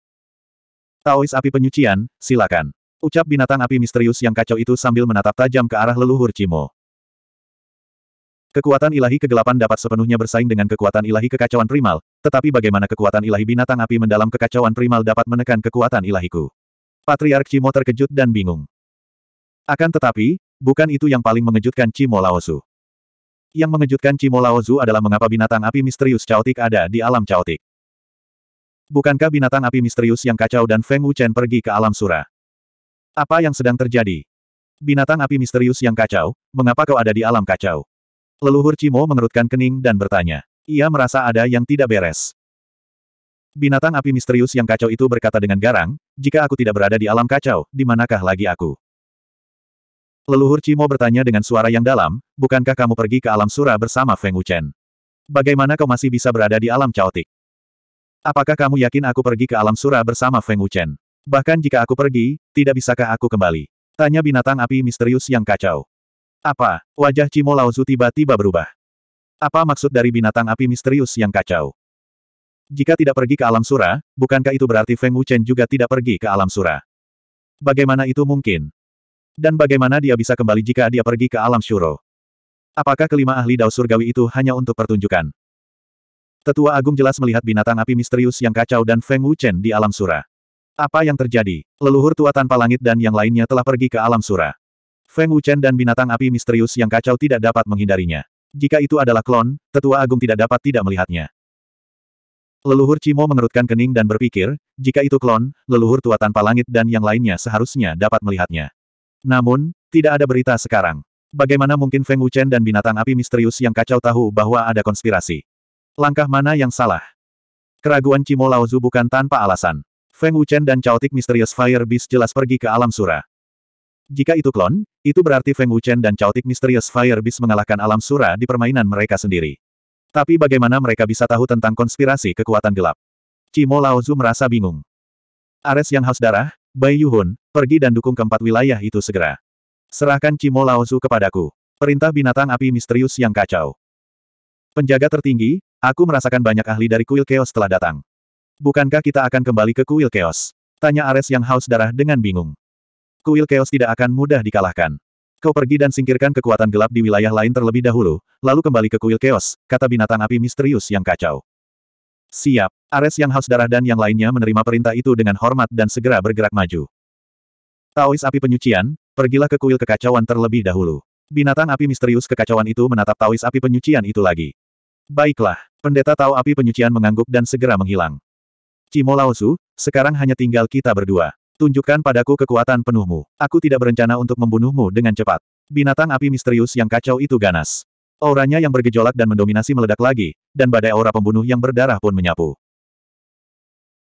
Taois api penyucian, silakan. Ucap binatang api misterius yang kacau itu sambil menatap tajam ke arah leluhur Cimo. Kekuatan ilahi kegelapan dapat sepenuhnya bersaing dengan kekuatan ilahi kekacauan primal, tetapi bagaimana kekuatan ilahi binatang api mendalam kekacauan primal dapat menekan kekuatan ilahiku? Patriark Cimo terkejut dan bingung. Akan tetapi, bukan itu yang paling mengejutkan Cimo Laozu. Yang mengejutkan Cimo Laozu adalah mengapa binatang api misterius caotik ada di alam caotik. Bukankah binatang api misterius yang kacau dan Feng Wuchen pergi ke alam sura? Apa yang sedang terjadi? Binatang api misterius yang kacau, mengapa kau ada di alam kacau? Leluhur Cimo mengerutkan kening dan bertanya. Ia merasa ada yang tidak beres. Binatang api misterius yang kacau itu berkata dengan garang, jika aku tidak berada di alam kacau, di manakah lagi aku? Leluhur Cimo bertanya dengan suara yang dalam, bukankah kamu pergi ke alam sura bersama Feng Wuchen? Bagaimana kau masih bisa berada di alam caotik? Apakah kamu yakin aku pergi ke alam sura bersama Feng Wuchen? Bahkan jika aku pergi, tidak bisakah aku kembali? Tanya binatang api misterius yang kacau. Apa? Wajah Cimo Laozu tiba-tiba berubah. Apa maksud dari binatang api misterius yang kacau? Jika tidak pergi ke alam sura, bukankah itu berarti Feng Wuchen juga tidak pergi ke alam sura? Bagaimana itu mungkin? Dan bagaimana dia bisa kembali jika dia pergi ke alam syuro? Apakah kelima ahli dao surgawi itu hanya untuk pertunjukan? Tetua Agung jelas melihat binatang api misterius yang kacau dan Feng Wuchen di alam sura. Apa yang terjadi? Leluhur tua tanpa langit dan yang lainnya telah pergi ke alam sura. Feng Wuchen dan binatang api misterius yang kacau tidak dapat menghindarinya. Jika itu adalah klon, Tetua Agung tidak dapat tidak melihatnya. Leluhur Cimo mengerutkan kening dan berpikir, jika itu klon, leluhur tua tanpa langit dan yang lainnya seharusnya dapat melihatnya. Namun, tidak ada berita sekarang. Bagaimana mungkin Feng Wuchen dan binatang api misterius yang kacau tahu bahwa ada konspirasi? Langkah mana yang salah? Keraguan Cimo Laozu bukan tanpa alasan. Feng Wuchen dan Chaotic misterius Fire Beast jelas pergi ke alam sura. Jika itu klon, itu berarti Feng Wuchen dan Chaotic misterius Fire Beast mengalahkan alam sura di permainan mereka sendiri. Tapi bagaimana mereka bisa tahu tentang konspirasi kekuatan gelap? Cimo Laozu merasa bingung. Ares yang haus darah, Bai Yuhun, pergi dan dukung keempat wilayah itu segera. Serahkan Cimo Laosu kepadaku. Perintah binatang api misterius yang kacau. Penjaga tertinggi, aku merasakan banyak ahli dari kuil keos telah datang. Bukankah kita akan kembali ke kuil keos? Tanya Ares yang haus darah dengan bingung. Kuil keos tidak akan mudah dikalahkan. Kau pergi dan singkirkan kekuatan gelap di wilayah lain terlebih dahulu, lalu kembali ke kuil keos, kata binatang api misterius yang kacau. Siap. Ares yang haus darah dan yang lainnya menerima perintah itu dengan hormat dan segera bergerak maju. Taois api penyucian, pergilah ke kuil kekacauan terlebih dahulu. Binatang api misterius kekacauan itu menatap Taois api penyucian itu lagi. Baiklah, pendeta Tao api penyucian mengangguk dan segera menghilang. Cimo Laosu, sekarang hanya tinggal kita berdua. Tunjukkan padaku kekuatan penuhmu. Aku tidak berencana untuk membunuhmu dengan cepat. Binatang api misterius yang kacau itu ganas. Auranya yang bergejolak dan mendominasi meledak lagi, dan badai aura pembunuh yang berdarah pun menyapu.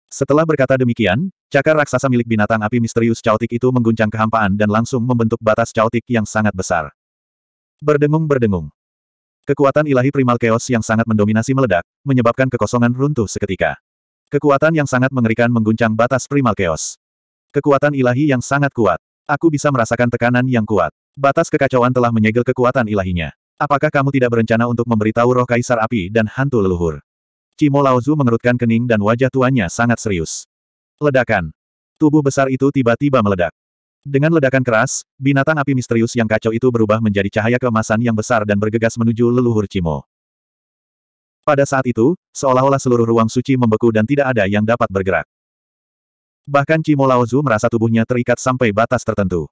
Setelah berkata demikian, cakar raksasa milik binatang api misterius caotik itu mengguncang kehampaan dan langsung membentuk batas caotik yang sangat besar. Berdengung-berdengung. Kekuatan ilahi primal chaos yang sangat mendominasi meledak, menyebabkan kekosongan runtuh seketika. Kekuatan yang sangat mengerikan mengguncang batas primal chaos. Kekuatan ilahi yang sangat kuat. Aku bisa merasakan tekanan yang kuat. Batas kekacauan telah menyegel kekuatan ilahinya. Apakah kamu tidak berencana untuk memberitahu roh kaisar api dan hantu leluhur? Cimo Laozu mengerutkan kening dan wajah tuannya sangat serius. Ledakan. Tubuh besar itu tiba-tiba meledak. Dengan ledakan keras, binatang api misterius yang kacau itu berubah menjadi cahaya keemasan yang besar dan bergegas menuju leluhur Cimo. Pada saat itu, seolah-olah seluruh ruang suci membeku dan tidak ada yang dapat bergerak. Bahkan Cimo Laozu merasa tubuhnya terikat sampai batas tertentu.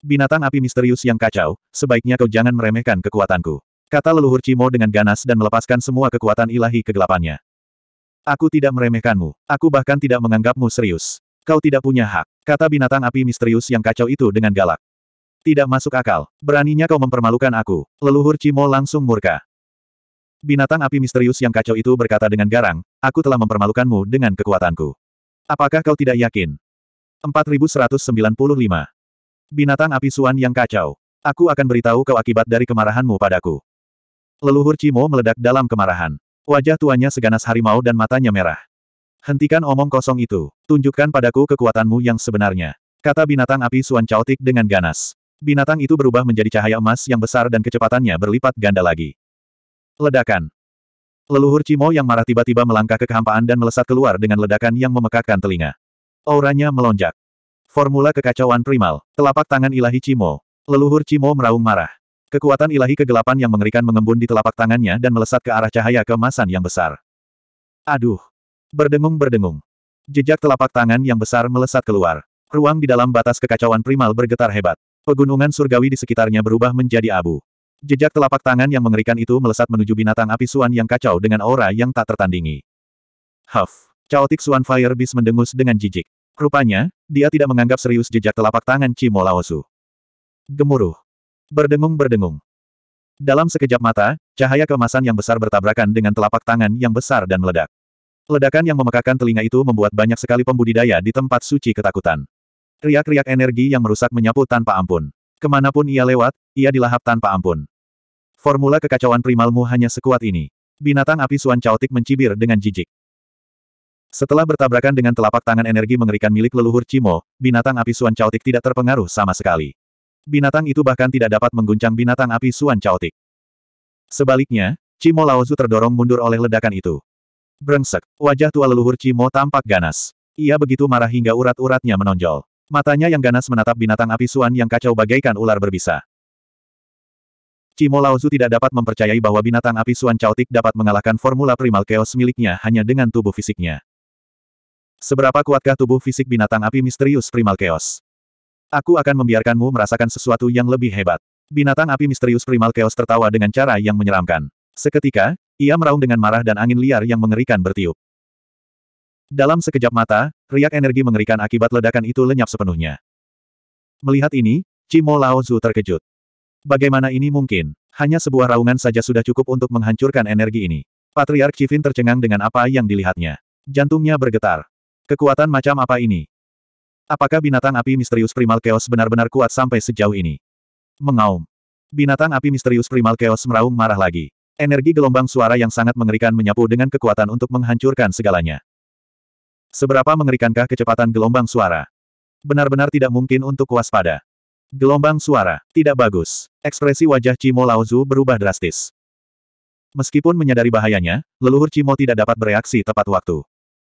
Binatang api misterius yang kacau, sebaiknya kau jangan meremehkan kekuatanku. Kata leluhur Cimo dengan ganas dan melepaskan semua kekuatan ilahi kegelapannya. Aku tidak meremehkanmu, aku bahkan tidak menganggapmu serius. Kau tidak punya hak, kata binatang api misterius yang kacau itu dengan galak. Tidak masuk akal, beraninya kau mempermalukan aku, leluhur Cimo langsung murka. Binatang api misterius yang kacau itu berkata dengan garang, aku telah mempermalukanmu dengan kekuatanku. Apakah kau tidak yakin? 4195 Binatang api suan yang kacau. Aku akan beritahu kau akibat dari kemarahanmu padaku. Leluhur Cimo meledak dalam kemarahan. Wajah tuanya seganas harimau dan matanya merah. Hentikan omong kosong itu. Tunjukkan padaku kekuatanmu yang sebenarnya. Kata binatang api suan caotik dengan ganas. Binatang itu berubah menjadi cahaya emas yang besar dan kecepatannya berlipat ganda lagi. Ledakan. Leluhur Cimo yang marah tiba-tiba melangkah ke kehampaan dan melesat keluar dengan ledakan yang memekakkan telinga. Auranya melonjak. Formula kekacauan primal. Telapak tangan ilahi Cimo. Leluhur Cimo meraung marah. Kekuatan ilahi kegelapan yang mengerikan mengembun di telapak tangannya dan melesat ke arah cahaya kemasan yang besar. Aduh! Berdengung-berdengung. Jejak telapak tangan yang besar melesat keluar. Ruang di dalam batas kekacauan primal bergetar hebat. Pegunungan surgawi di sekitarnya berubah menjadi abu. Jejak telapak tangan yang mengerikan itu melesat menuju binatang api suan yang kacau dengan aura yang tak tertandingi. Huff! Chaotic Suan Fire Beast mendengus dengan jijik. Rupanya, dia tidak menganggap serius jejak telapak tangan Cimo Laosu. Gemuruh. Berdengung-berdengung. Dalam sekejap mata, cahaya kemasan yang besar bertabrakan dengan telapak tangan yang besar dan meledak. Ledakan yang memekakan telinga itu membuat banyak sekali pembudidaya di tempat suci ketakutan. Riak-riak energi yang merusak menyapu tanpa ampun. Kemanapun ia lewat, ia dilahap tanpa ampun. Formula kekacauan primalmu hanya sekuat ini. Binatang api Suan Caotik mencibir dengan jijik. Setelah bertabrakan dengan telapak tangan energi mengerikan milik leluhur Cimo, binatang api Suan Chaotik tidak terpengaruh sama sekali. Binatang itu bahkan tidak dapat mengguncang binatang api Suan Chaotik. Sebaliknya, Cimo Laozu terdorong mundur oleh ledakan itu. Brengsek, wajah tua leluhur Cimo tampak ganas. Ia begitu marah hingga urat-uratnya menonjol. Matanya yang ganas menatap binatang api Suan yang kacau bagaikan ular berbisa. Cimo Laozu tidak dapat mempercayai bahwa binatang api Suan Chaotik dapat mengalahkan formula primal chaos miliknya hanya dengan tubuh fisiknya. Seberapa kuatkah tubuh fisik binatang api misterius primal chaos? Aku akan membiarkanmu merasakan sesuatu yang lebih hebat. Binatang api misterius primal chaos tertawa dengan cara yang menyeramkan. Seketika, ia meraung dengan marah dan angin liar yang mengerikan bertiup. Dalam sekejap mata, riak energi mengerikan akibat ledakan itu lenyap sepenuhnya. Melihat ini, Cimo Lao terkejut. Bagaimana ini mungkin? Hanya sebuah raungan saja sudah cukup untuk menghancurkan energi ini. Patriark Chivin tercengang dengan apa yang dilihatnya. Jantungnya bergetar. Kekuatan macam apa ini? Apakah binatang api misterius primal chaos benar-benar kuat sampai sejauh ini? Mengaum. Binatang api misterius primal chaos meraung marah lagi. Energi gelombang suara yang sangat mengerikan menyapu dengan kekuatan untuk menghancurkan segalanya. Seberapa mengerikankah kecepatan gelombang suara? Benar-benar tidak mungkin untuk waspada. Gelombang suara, tidak bagus. Ekspresi wajah Cimo Laozu berubah drastis. Meskipun menyadari bahayanya, leluhur Cimo tidak dapat bereaksi tepat waktu.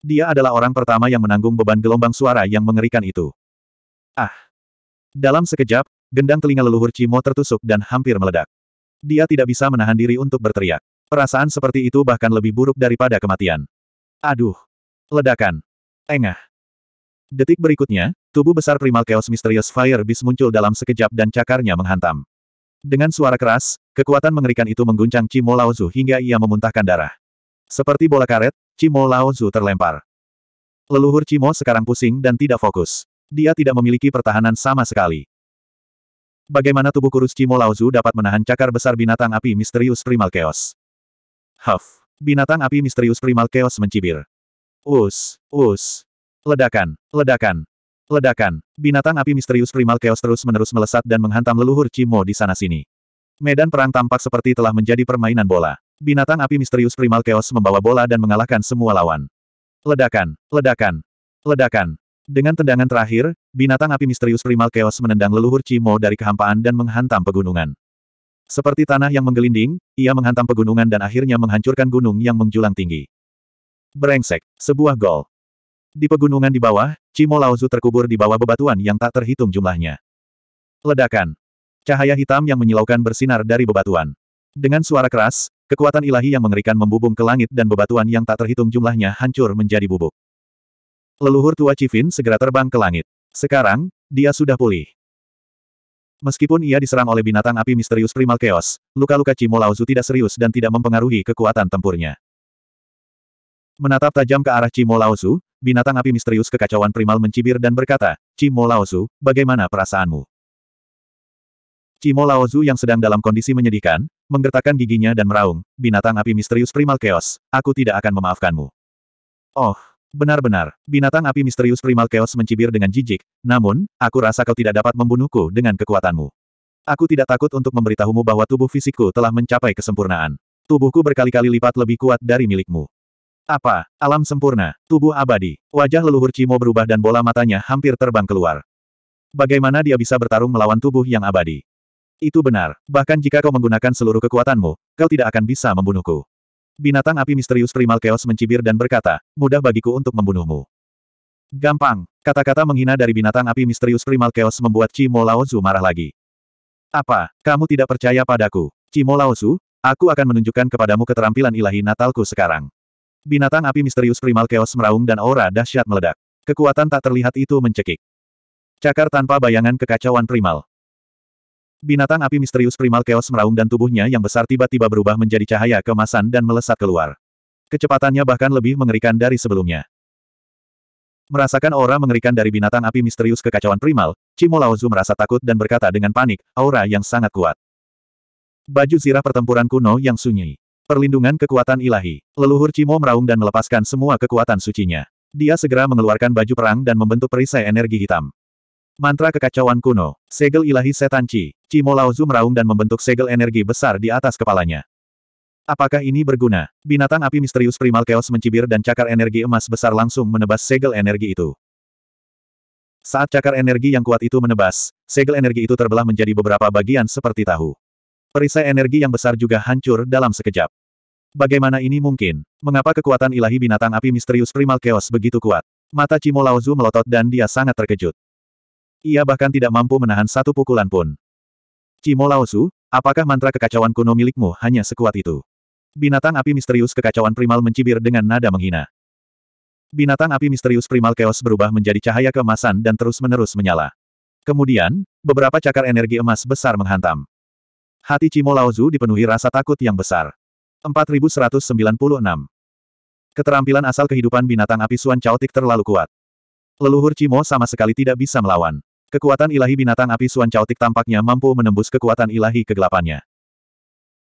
Dia adalah orang pertama yang menanggung beban gelombang suara yang mengerikan itu. Ah! Dalam sekejap, gendang telinga leluhur Cimo tertusuk dan hampir meledak. Dia tidak bisa menahan diri untuk berteriak. Perasaan seperti itu bahkan lebih buruk daripada kematian. Aduh! Ledakan! Engah! Detik berikutnya, tubuh besar primal Chaos misterius Fire Beast muncul dalam sekejap dan cakarnya menghantam. Dengan suara keras, kekuatan mengerikan itu mengguncang Cimo Laozu hingga ia memuntahkan darah. Seperti bola karet, Cimo Lao terlempar. Leluhur Cimo sekarang pusing dan tidak fokus. Dia tidak memiliki pertahanan sama sekali. Bagaimana tubuh kurus Cimo Lao dapat menahan cakar besar binatang api misterius primal chaos? Huff! Binatang api misterius primal chaos mencibir. Us! Us! Ledakan! Ledakan! Ledakan! Binatang api misterius primal chaos terus-menerus melesat dan menghantam leluhur Cimo di sana-sini. Medan perang tampak seperti telah menjadi permainan bola. Binatang api misterius primal chaos membawa bola dan mengalahkan semua lawan. Ledakan, ledakan, ledakan. Dengan tendangan terakhir, binatang api misterius primal chaos menendang leluhur Cimo dari kehampaan dan menghantam pegunungan. Seperti tanah yang menggelinding, ia menghantam pegunungan dan akhirnya menghancurkan gunung yang menjulang tinggi. Berengsek, sebuah gol. Di pegunungan di bawah, Cimo Laozu terkubur di bawah bebatuan yang tak terhitung jumlahnya. Ledakan. Cahaya hitam yang menyilaukan bersinar dari bebatuan. Dengan suara keras, Kekuatan ilahi yang mengerikan membubung ke langit dan bebatuan yang tak terhitung jumlahnya hancur menjadi bubuk. Leluhur tua Civin segera terbang ke langit. Sekarang, dia sudah pulih. Meskipun ia diserang oleh binatang api misterius primal chaos, luka-luka Cimo Laozu tidak serius dan tidak mempengaruhi kekuatan tempurnya. Menatap tajam ke arah Cimo Laozu, binatang api misterius kekacauan primal mencibir dan berkata, Cimo Laozu, bagaimana perasaanmu? Cimo Laozu yang sedang dalam kondisi menyedihkan, menggertakkan giginya dan meraung, binatang api misterius primal chaos, aku tidak akan memaafkanmu. Oh, benar-benar, binatang api misterius primal chaos mencibir dengan jijik, namun, aku rasa kau tidak dapat membunuhku dengan kekuatanmu. Aku tidak takut untuk memberitahumu bahwa tubuh fisikku telah mencapai kesempurnaan. Tubuhku berkali-kali lipat lebih kuat dari milikmu. Apa? Alam sempurna, tubuh abadi. Wajah leluhur Cimo berubah dan bola matanya hampir terbang keluar. Bagaimana dia bisa bertarung melawan tubuh yang abadi? Itu benar. Bahkan jika kau menggunakan seluruh kekuatanmu, kau tidak akan bisa membunuhku. Binatang api misterius primal chaos mencibir dan berkata, mudah bagiku untuk membunuhmu. Gampang. Kata-kata menghina dari binatang api misterius primal chaos membuat Cimo Laozu marah lagi. Apa, kamu tidak percaya padaku? Cimo Laozu, aku akan menunjukkan kepadamu keterampilan ilahi Natalku sekarang. Binatang api misterius primal chaos meraung dan aura dahsyat meledak. Kekuatan tak terlihat itu mencekik. Cakar tanpa bayangan kekacauan primal. Binatang api misterius primal keos meraung dan tubuhnya yang besar tiba-tiba berubah menjadi cahaya kemasan dan melesat keluar. Kecepatannya bahkan lebih mengerikan dari sebelumnya. Merasakan aura mengerikan dari binatang api misterius kekacauan primal, Cimo Laozu merasa takut dan berkata dengan panik, aura yang sangat kuat. Baju zirah pertempuran kuno yang sunyi. Perlindungan kekuatan ilahi. Leluhur Cimo meraung dan melepaskan semua kekuatan sucinya. Dia segera mengeluarkan baju perang dan membentuk perisai energi hitam. Mantra kekacauan kuno, segel ilahi setan Qi, Cimo Laozu meraung dan membentuk segel energi besar di atas kepalanya. Apakah ini berguna? Binatang api misterius primal chaos mencibir dan cakar energi emas besar langsung menebas segel energi itu. Saat cakar energi yang kuat itu menebas, segel energi itu terbelah menjadi beberapa bagian seperti tahu. Perisai energi yang besar juga hancur dalam sekejap. Bagaimana ini mungkin? Mengapa kekuatan ilahi binatang api misterius primal chaos begitu kuat? Mata Cimo melotot dan dia sangat terkejut. Ia bahkan tidak mampu menahan satu pukulan pun. Cimo Laosu, apakah mantra kekacauan kuno milikmu hanya sekuat itu? Binatang api misterius kekacauan primal mencibir dengan nada menghina. Binatang api misterius primal keos berubah menjadi cahaya keemasan dan terus-menerus menyala. Kemudian, beberapa cakar energi emas besar menghantam. Hati Cimo Laozu dipenuhi rasa takut yang besar. 4196. Keterampilan asal kehidupan binatang api Suan Chaotik terlalu kuat. Leluhur Cimo sama sekali tidak bisa melawan. Kekuatan ilahi binatang api Suan Caotik tampaknya mampu menembus kekuatan ilahi kegelapannya.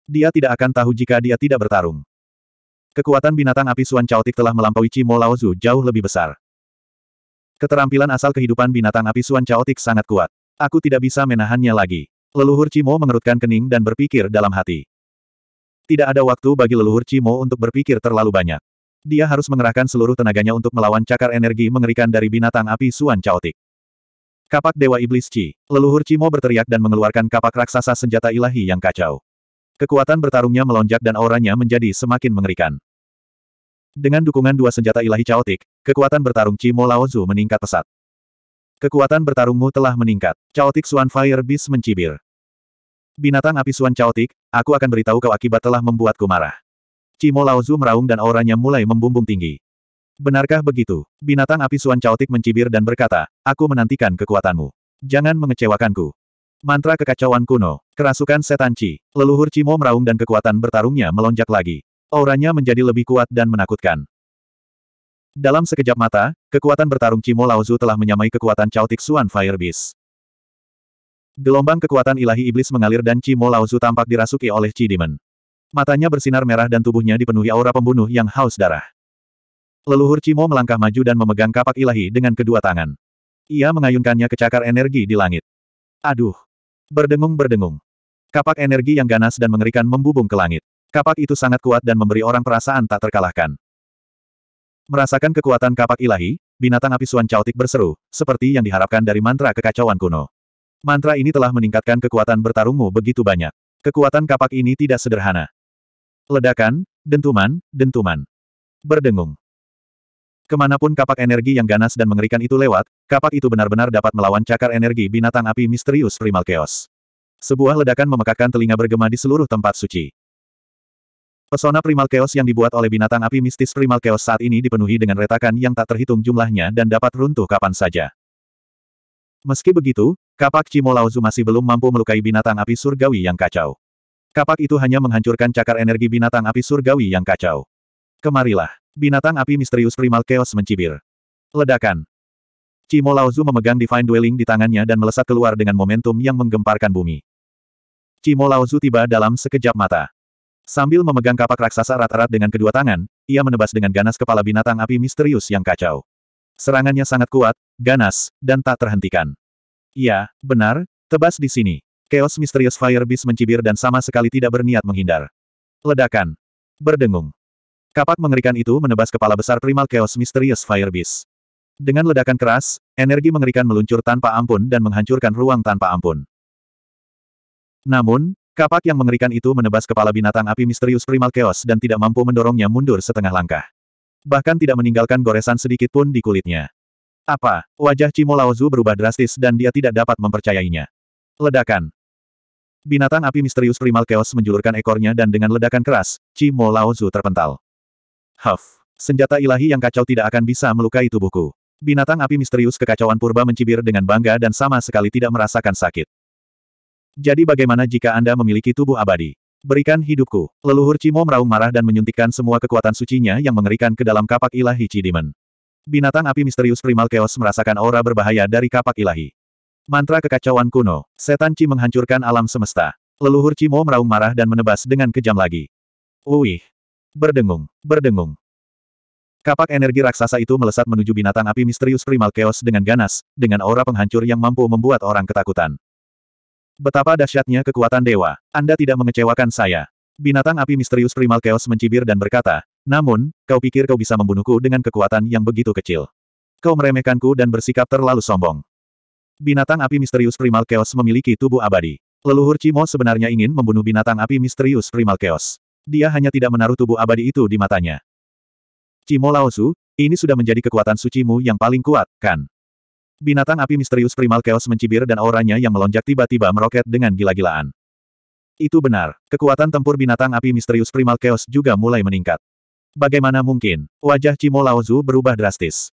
Dia tidak akan tahu jika dia tidak bertarung. Kekuatan binatang api Suan Caotik telah melampaui Cimo Laozu jauh lebih besar. Keterampilan asal kehidupan binatang api Suan Caotik sangat kuat. Aku tidak bisa menahannya lagi. Leluhur Cimo mengerutkan kening dan berpikir dalam hati. Tidak ada waktu bagi leluhur Cimo untuk berpikir terlalu banyak. Dia harus mengerahkan seluruh tenaganya untuk melawan cakar energi mengerikan dari binatang api Suan Caotik. Kapak Dewa Iblis Chi, Leluhur Cimo berteriak dan mengeluarkan kapak raksasa senjata ilahi yang kacau. Kekuatan bertarungnya melonjak dan auranya menjadi semakin mengerikan. Dengan dukungan dua senjata ilahi caotik, kekuatan bertarung Cimo Laozu meningkat pesat. Kekuatan bertarungmu telah meningkat. Caotik Swan Fire Beast mencibir. Binatang api Swan Caotik, aku akan beritahu kau akibat telah membuatku marah. Cimo Laozu meraung dan auranya mulai membumbung tinggi. Benarkah begitu? Binatang api Suan Chaotik mencibir dan berkata, aku menantikan kekuatanmu. Jangan mengecewakanku. Mantra kekacauan kuno, kerasukan setan Ci, leluhur Cimo meraung dan kekuatan bertarungnya melonjak lagi. Auranya menjadi lebih kuat dan menakutkan. Dalam sekejap mata, kekuatan bertarung Cimo Laozu telah menyamai kekuatan Chaotik Suan Fire Beast. Gelombang kekuatan ilahi iblis mengalir dan Cimo Laozu tampak dirasuki oleh Chi Demon. Matanya bersinar merah dan tubuhnya dipenuhi aura pembunuh yang haus darah. Leluhur Cimo melangkah maju dan memegang kapak ilahi dengan kedua tangan. Ia mengayunkannya ke cakar energi di langit. Aduh! Berdengung-berdengung. Kapak energi yang ganas dan mengerikan membubung ke langit. Kapak itu sangat kuat dan memberi orang perasaan tak terkalahkan. Merasakan kekuatan kapak ilahi, binatang api Suan Cautik berseru, seperti yang diharapkan dari mantra kekacauan kuno. Mantra ini telah meningkatkan kekuatan bertarungmu begitu banyak. Kekuatan kapak ini tidak sederhana. Ledakan, dentuman, dentuman. Berdengung. Kemanapun kapak energi yang ganas dan mengerikan itu lewat, kapak itu benar-benar dapat melawan cakar energi binatang api misterius primal chaos. Sebuah ledakan memekakkan telinga bergema di seluruh tempat suci. Pesona primal chaos yang dibuat oleh binatang api mistis primal chaos saat ini dipenuhi dengan retakan yang tak terhitung jumlahnya dan dapat runtuh kapan saja. Meski begitu, kapak Laozu masih belum mampu melukai binatang api surgawi yang kacau. Kapak itu hanya menghancurkan cakar energi binatang api surgawi yang kacau. Kemarilah. Binatang api misterius primal chaos mencibir. Ledakan. Cimo Laozu memegang Divine Dwelling di tangannya dan melesat keluar dengan momentum yang menggemparkan bumi. Cimo Laozu tiba dalam sekejap mata. Sambil memegang kapak raksasa erat-erat dengan kedua tangan, ia menebas dengan ganas kepala binatang api misterius yang kacau. Serangannya sangat kuat, ganas, dan tak terhentikan. Ya, benar, tebas di sini. Chaos Misterius Fire Beast mencibir dan sama sekali tidak berniat menghindar. Ledakan. Berdengung. Kapak mengerikan itu menebas kepala besar primal Chaos Mysterious Fire Beast. Dengan ledakan keras, energi mengerikan meluncur tanpa ampun dan menghancurkan ruang tanpa ampun. Namun, kapak yang mengerikan itu menebas kepala binatang api misterius primal Chaos dan tidak mampu mendorongnya mundur setengah langkah. Bahkan tidak meninggalkan goresan sedikit pun di kulitnya. Apa? Wajah Cimo Laozu berubah drastis dan dia tidak dapat mempercayainya. Ledakan. Binatang api misterius primal chaos menjulurkan ekornya dan dengan ledakan keras, Cimo Laozu terpental. Huff. Senjata ilahi yang kacau tidak akan bisa melukai tubuhku. Binatang api misterius kekacauan purba mencibir dengan bangga dan sama sekali tidak merasakan sakit. Jadi bagaimana jika Anda memiliki tubuh abadi? Berikan hidupku. Leluhur Cimo meraung marah dan menyuntikkan semua kekuatan sucinya yang mengerikan ke dalam kapak ilahi Cidimen. Binatang api misterius primal chaos merasakan aura berbahaya dari kapak ilahi. Mantra kekacauan kuno, setan Ci menghancurkan alam semesta. Leluhur Cimo meraung marah dan menebas dengan kejam lagi. Uih, Berdengung, berdengung. Kapak energi raksasa itu melesat menuju binatang api misterius primal chaos dengan ganas, dengan aura penghancur yang mampu membuat orang ketakutan. Betapa dahsyatnya kekuatan dewa. Anda tidak mengecewakan saya. Binatang api misterius primal chaos mencibir dan berkata, namun, kau pikir kau bisa membunuhku dengan kekuatan yang begitu kecil. Kau meremehkanku dan bersikap terlalu sombong. Binatang api misterius primal chaos memiliki tubuh abadi. Leluhur Cimo sebenarnya ingin membunuh binatang api misterius primal chaos. Dia hanya tidak menaruh tubuh abadi itu di matanya. Cimo Laosu, ini sudah menjadi kekuatan sucimu yang paling kuat, kan? Binatang api misterius primal chaos mencibir dan auranya yang melonjak tiba-tiba meroket dengan gila-gilaan. Itu benar, kekuatan tempur binatang api misterius primal chaos juga mulai meningkat. Bagaimana mungkin, wajah Cimo Laozu berubah drastis.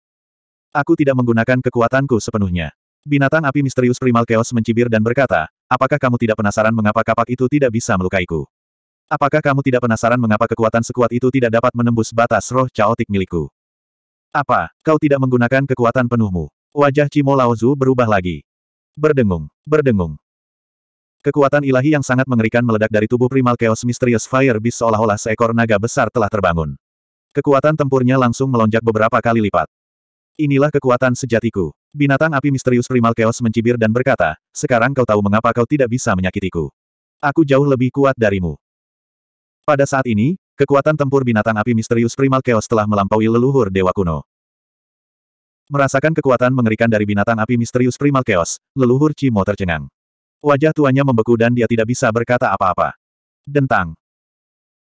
Aku tidak menggunakan kekuatanku sepenuhnya. Binatang api misterius primal chaos mencibir dan berkata, apakah kamu tidak penasaran mengapa kapak itu tidak bisa melukaiku? Apakah kamu tidak penasaran mengapa kekuatan sekuat itu tidak dapat menembus batas roh caotik milikku? Apa, kau tidak menggunakan kekuatan penuhmu? Wajah Cimo Laozu berubah lagi. Berdengung, berdengung. Kekuatan ilahi yang sangat mengerikan meledak dari tubuh primal Chaos Mysterious Fire Beast seolah-olah seekor naga besar telah terbangun. Kekuatan tempurnya langsung melonjak beberapa kali lipat. Inilah kekuatan sejatiku. Binatang api misterius primal Chaos mencibir dan berkata, sekarang kau tahu mengapa kau tidak bisa menyakitiku. Aku jauh lebih kuat darimu. Pada saat ini, kekuatan tempur binatang api misterius Primal Chaos telah melampaui leluhur Dewa Kuno. Merasakan kekuatan mengerikan dari binatang api misterius Primal Chaos, leluhur Cimo tercengang. Wajah tuanya membeku dan dia tidak bisa berkata apa-apa. Dentang.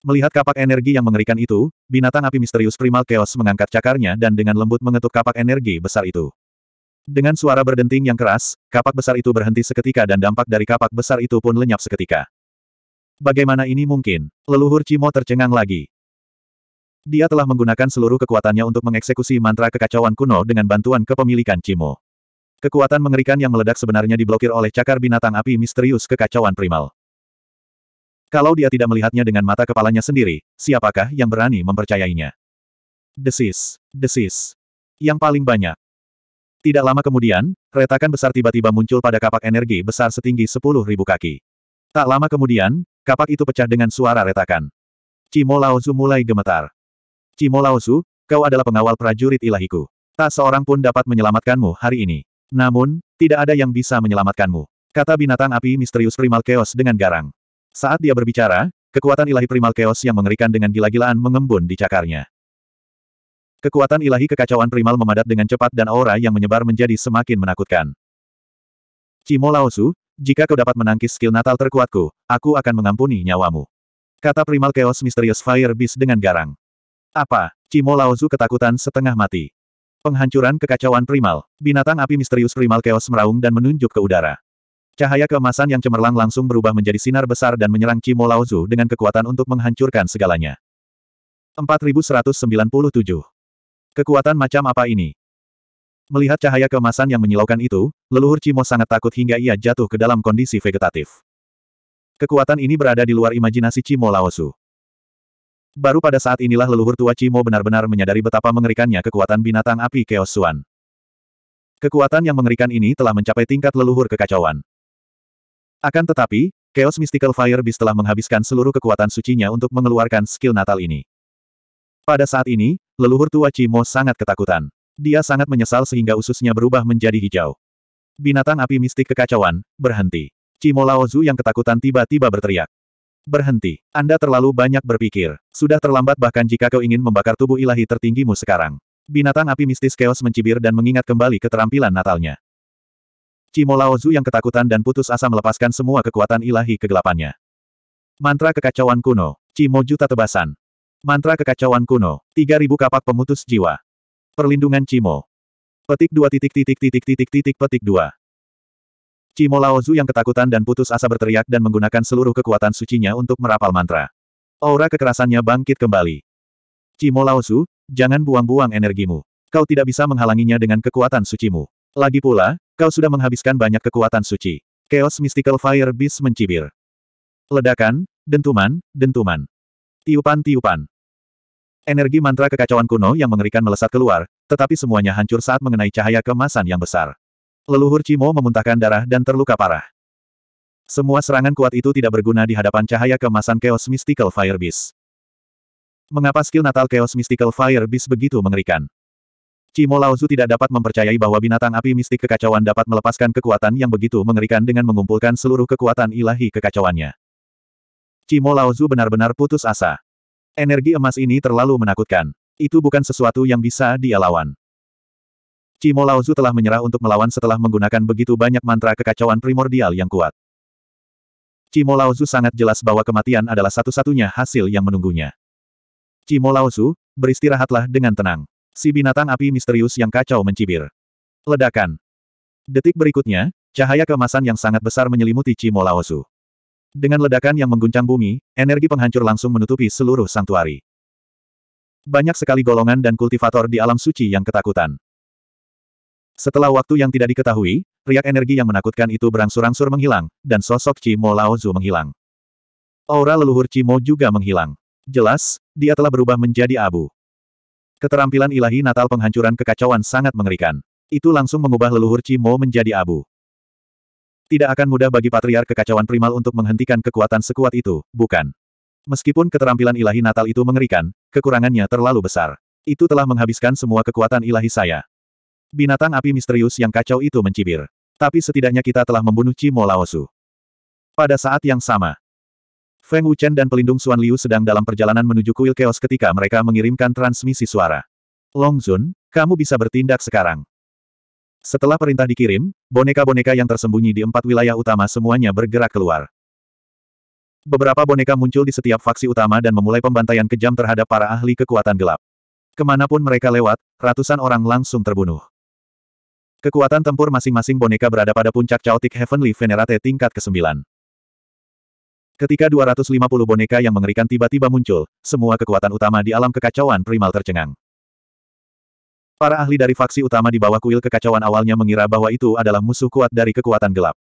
Melihat kapak energi yang mengerikan itu, binatang api misterius Primal Chaos mengangkat cakarnya dan dengan lembut mengetuk kapak energi besar itu. Dengan suara berdenting yang keras, kapak besar itu berhenti seketika dan dampak dari kapak besar itu pun lenyap seketika. Bagaimana ini mungkin? Leluhur Cimo tercengang lagi. Dia telah menggunakan seluruh kekuatannya untuk mengeksekusi mantra kekacauan kuno dengan bantuan kepemilikan Cimo. Kekuatan mengerikan yang meledak sebenarnya diblokir oleh cakar binatang api misterius kekacauan primal. Kalau dia tidak melihatnya dengan mata kepalanya sendiri, siapakah yang berani mempercayainya? Desis, desis. Yang paling banyak. Tidak lama kemudian, retakan besar tiba-tiba muncul pada kapak energi besar setinggi 10.000 kaki. Tak lama kemudian, Kapak itu pecah dengan suara retakan. Cimo Laozu mulai gemetar. Cimo Laozu, kau adalah pengawal prajurit ilahiku. Tak seorang pun dapat menyelamatkanmu hari ini. Namun, tidak ada yang bisa menyelamatkanmu. Kata binatang api misterius Primal Chaos dengan garang. Saat dia berbicara, kekuatan ilahi Primal Chaos yang mengerikan dengan gila-gilaan mengembun di cakarnya. Kekuatan ilahi kekacauan primal memadat dengan cepat dan aura yang menyebar menjadi semakin menakutkan. Cimo Laosu, jika kau dapat menangkis skill natal terkuatku, aku akan mengampuni nyawamu. Kata primal chaos misterius Fire Beast dengan garang. Apa? Cimo Laozu ketakutan setengah mati. Penghancuran kekacauan primal. Binatang api misterius primal chaos meraung dan menunjuk ke udara. Cahaya keemasan yang cemerlang langsung berubah menjadi sinar besar dan menyerang Cimo Laozu dengan kekuatan untuk menghancurkan segalanya. 4197. Kekuatan macam apa ini? Melihat cahaya kemasan yang menyilaukan itu, leluhur Cimo sangat takut hingga ia jatuh ke dalam kondisi vegetatif. Kekuatan ini berada di luar imajinasi Cimo Laosu. Baru pada saat inilah leluhur tua Cimo benar-benar menyadari betapa mengerikannya kekuatan binatang api Chaos Suan. Kekuatan yang mengerikan ini telah mencapai tingkat leluhur kekacauan. Akan tetapi, Chaos Mystical Fire Beast telah menghabiskan seluruh kekuatan sucinya untuk mengeluarkan skill natal ini. Pada saat ini, leluhur tua Cimo sangat ketakutan. Dia sangat menyesal sehingga ususnya berubah menjadi hijau. Binatang api mistik kekacauan, berhenti. Cimo Laozu yang ketakutan tiba-tiba berteriak. Berhenti. Anda terlalu banyak berpikir. Sudah terlambat bahkan jika kau ingin membakar tubuh ilahi tertinggimu sekarang. Binatang api mistis keos mencibir dan mengingat kembali keterampilan natalnya. Cimo Laozu yang ketakutan dan putus asa melepaskan semua kekuatan ilahi kegelapannya. Mantra kekacauan kuno. Cimo juta tebasan. Mantra kekacauan kuno. 3000 kapak pemutus jiwa. Perlindungan Cimo. Petik dua titik titik titik titik titik petik dua. Cimo Laozu yang ketakutan dan putus asa berteriak dan menggunakan seluruh kekuatan sucinya untuk merapal mantra. Aura kekerasannya bangkit kembali. Cimo Laozu, jangan buang-buang energimu. Kau tidak bisa menghalanginya dengan kekuatan sucimu. Lagi pula, kau sudah menghabiskan banyak kekuatan suci. Chaos Mystical Fire Beast mencibir. Ledakan, dentuman, dentuman. Tiupan-tiupan. Energi mantra kekacauan kuno yang mengerikan melesat keluar, tetapi semuanya hancur saat mengenai cahaya kemasan yang besar. Leluhur Cimo memuntahkan darah dan terluka parah. Semua serangan kuat itu tidak berguna di hadapan cahaya kemasan Chaos Mystical Fire Beast. Mengapa skill natal Chaos Mystical Fire Beast begitu mengerikan? Cimo Laozu tidak dapat mempercayai bahwa binatang api mistik kekacauan dapat melepaskan kekuatan yang begitu mengerikan dengan mengumpulkan seluruh kekuatan ilahi kekacauannya. Cimo Laozu benar-benar putus asa. Energi emas ini terlalu menakutkan. Itu bukan sesuatu yang bisa dia lawan. Cimo Laozu telah menyerah untuk melawan setelah menggunakan begitu banyak mantra kekacauan primordial yang kuat. Cimo Laozu sangat jelas bahwa kematian adalah satu-satunya hasil yang menunggunya. Cimo Laozu, beristirahatlah dengan tenang. Si binatang api misterius yang kacau mencibir. Ledakan. Detik berikutnya, cahaya keemasan yang sangat besar menyelimuti Cimo Laozu. Dengan ledakan yang mengguncang bumi, energi penghancur langsung menutupi seluruh santuari. Banyak sekali golongan dan kultivator di alam suci yang ketakutan. Setelah waktu yang tidak diketahui, riak energi yang menakutkan itu berangsur-angsur menghilang, dan sosok Cimo Laozu menghilang. Aura leluhur Cimo juga menghilang. Jelas, dia telah berubah menjadi abu. Keterampilan ilahi Natal penghancuran kekacauan sangat mengerikan. Itu langsung mengubah leluhur Cimo menjadi abu. Tidak akan mudah bagi patriar Kekacauan Primal untuk menghentikan kekuatan sekuat itu, bukan? Meskipun keterampilan ilahi Natal itu mengerikan, kekurangannya terlalu besar. Itu telah menghabiskan semua kekuatan ilahi saya. Binatang api misterius yang kacau itu mencibir. Tapi setidaknya kita telah membunuh Cimo Laosu. Pada saat yang sama, Feng Wuchen dan pelindung Xuan Liu sedang dalam perjalanan menuju kuil Chaos ketika mereka mengirimkan transmisi suara. Long Zun, kamu bisa bertindak sekarang. Setelah perintah dikirim, boneka-boneka yang tersembunyi di empat wilayah utama semuanya bergerak keluar. Beberapa boneka muncul di setiap faksi utama dan memulai pembantaian kejam terhadap para ahli kekuatan gelap. Kemanapun mereka lewat, ratusan orang langsung terbunuh. Kekuatan tempur masing-masing boneka berada pada puncak Chaotic Heavenly Venerate tingkat ke-9. Ketika 250 boneka yang mengerikan tiba-tiba muncul, semua kekuatan utama di alam kekacauan primal tercengang. Para ahli dari faksi utama di bawah kuil kekacauan awalnya mengira bahwa itu adalah musuh kuat dari kekuatan gelap.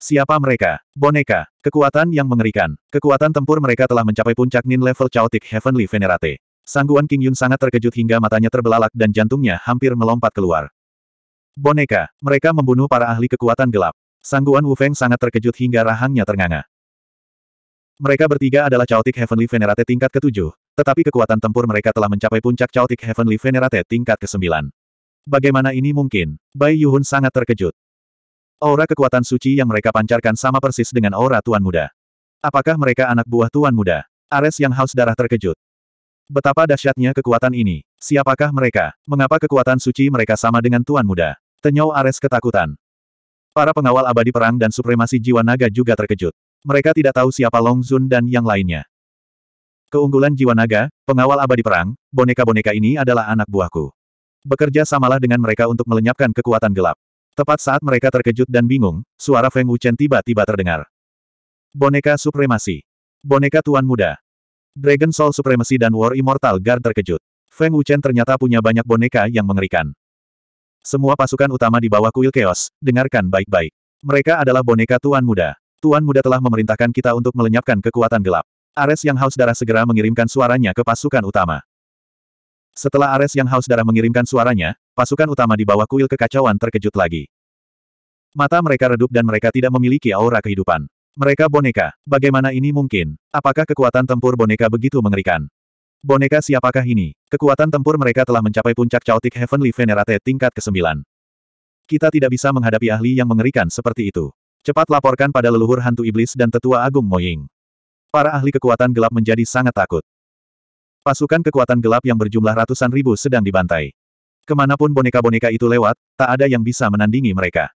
Siapa mereka? Boneka. Kekuatan yang mengerikan. Kekuatan tempur mereka telah mencapai puncak Nin level Chaotic Heavenly Venerate. Sangguan King Yun sangat terkejut hingga matanya terbelalak dan jantungnya hampir melompat keluar. Boneka. Mereka membunuh para ahli kekuatan gelap. Sangguan Wu Feng sangat terkejut hingga rahangnya ternganga. Mereka bertiga adalah Chaotic Heavenly Venerate tingkat ketujuh, tetapi kekuatan tempur mereka telah mencapai puncak Chaotic Heavenly Venerate tingkat ke-9. Bagaimana ini mungkin? Bai Yuhun sangat terkejut. Aura kekuatan suci yang mereka pancarkan sama persis dengan aura Tuan Muda. Apakah mereka anak buah Tuan Muda? Ares yang haus darah terkejut. Betapa dahsyatnya kekuatan ini. Siapakah mereka? Mengapa kekuatan suci mereka sama dengan Tuan Muda? Tenyau Ares ketakutan. Para pengawal abadi perang dan supremasi jiwa naga juga terkejut. Mereka tidak tahu siapa Long Zun dan yang lainnya. Keunggulan jiwa naga, pengawal abadi perang, boneka-boneka ini adalah anak buahku. Bekerja samalah dengan mereka untuk melenyapkan kekuatan gelap. Tepat saat mereka terkejut dan bingung, suara Feng Wuchen tiba-tiba terdengar. Boneka Supremasi. Boneka Tuan Muda. Dragon Soul Supremasi dan War Immortal Guard terkejut. Feng Wuchen ternyata punya banyak boneka yang mengerikan. Semua pasukan utama di bawah kuil chaos, dengarkan baik-baik. Mereka adalah boneka Tuan Muda. Tuan Muda telah memerintahkan kita untuk melenyapkan kekuatan gelap. Ares yang haus darah segera mengirimkan suaranya ke pasukan utama. Setelah Ares yang haus darah mengirimkan suaranya, pasukan utama di bawah kuil kekacauan terkejut lagi. Mata mereka redup dan mereka tidak memiliki aura kehidupan. Mereka boneka. Bagaimana ini mungkin? Apakah kekuatan tempur boneka begitu mengerikan? Boneka siapakah ini? Kekuatan tempur mereka telah mencapai puncak Chaotic Heavenly Venerate tingkat ke-9. Kita tidak bisa menghadapi ahli yang mengerikan seperti itu. Cepat laporkan pada leluhur hantu iblis dan tetua agung Moying. Para ahli kekuatan gelap menjadi sangat takut. Pasukan kekuatan gelap yang berjumlah ratusan ribu sedang dibantai. Kemanapun boneka-boneka itu lewat, tak ada yang bisa menandingi mereka.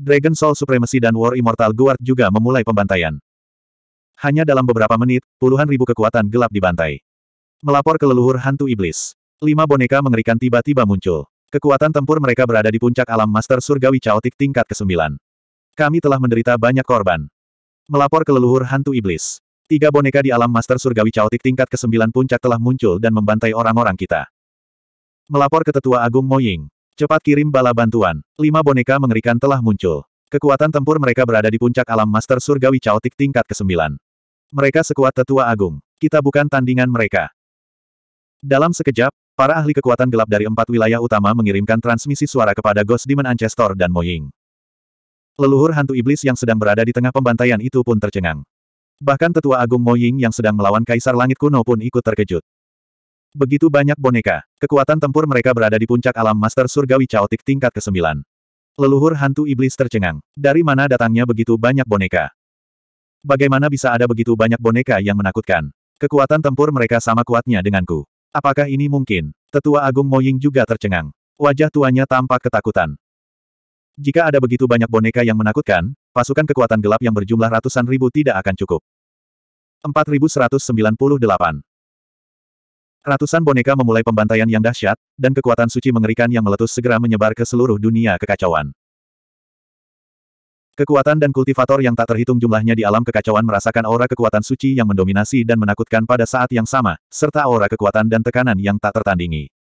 Dragon Soul Supremacy dan War Immortal Guard juga memulai pembantaian. Hanya dalam beberapa menit, puluhan ribu kekuatan gelap dibantai. Melapor ke leluhur hantu iblis. Lima boneka mengerikan tiba-tiba muncul. Kekuatan tempur mereka berada di puncak alam Master Surgawi Chaotic tingkat ke-9. Kami telah menderita banyak korban. Melapor ke leluhur hantu iblis. Tiga boneka di alam master surgawi caotik tingkat ke-9 puncak telah muncul dan membantai orang-orang kita. Melapor ke tetua agung Moying. Cepat kirim bala bantuan. Lima boneka mengerikan telah muncul. Kekuatan tempur mereka berada di puncak alam master surgawi caotik tingkat ke-9. Mereka sekuat tetua agung. Kita bukan tandingan mereka. Dalam sekejap, para ahli kekuatan gelap dari empat wilayah utama mengirimkan transmisi suara kepada Ghost Demon Ancestor dan Moying. Leluhur hantu iblis yang sedang berada di tengah pembantaian itu pun tercengang. Bahkan tetua agung Mo Ying yang sedang melawan kaisar langit kuno pun ikut terkejut. Begitu banyak boneka, kekuatan tempur mereka berada di puncak alam master surgawi caotik tingkat ke-9. Leluhur hantu iblis tercengang. Dari mana datangnya begitu banyak boneka? Bagaimana bisa ada begitu banyak boneka yang menakutkan? Kekuatan tempur mereka sama kuatnya denganku. Apakah ini mungkin? Tetua Agung Moying juga tercengang. Wajah tuanya tampak ketakutan. Jika ada begitu banyak boneka yang menakutkan, pasukan kekuatan gelap yang berjumlah ratusan ribu tidak akan cukup. 4198 Ratusan boneka memulai pembantaian yang dahsyat, dan kekuatan suci mengerikan yang meletus segera menyebar ke seluruh dunia kekacauan. Kekuatan dan kultivator yang tak terhitung jumlahnya di alam kekacauan merasakan aura kekuatan suci yang mendominasi dan menakutkan pada saat yang sama, serta aura kekuatan dan tekanan yang tak tertandingi.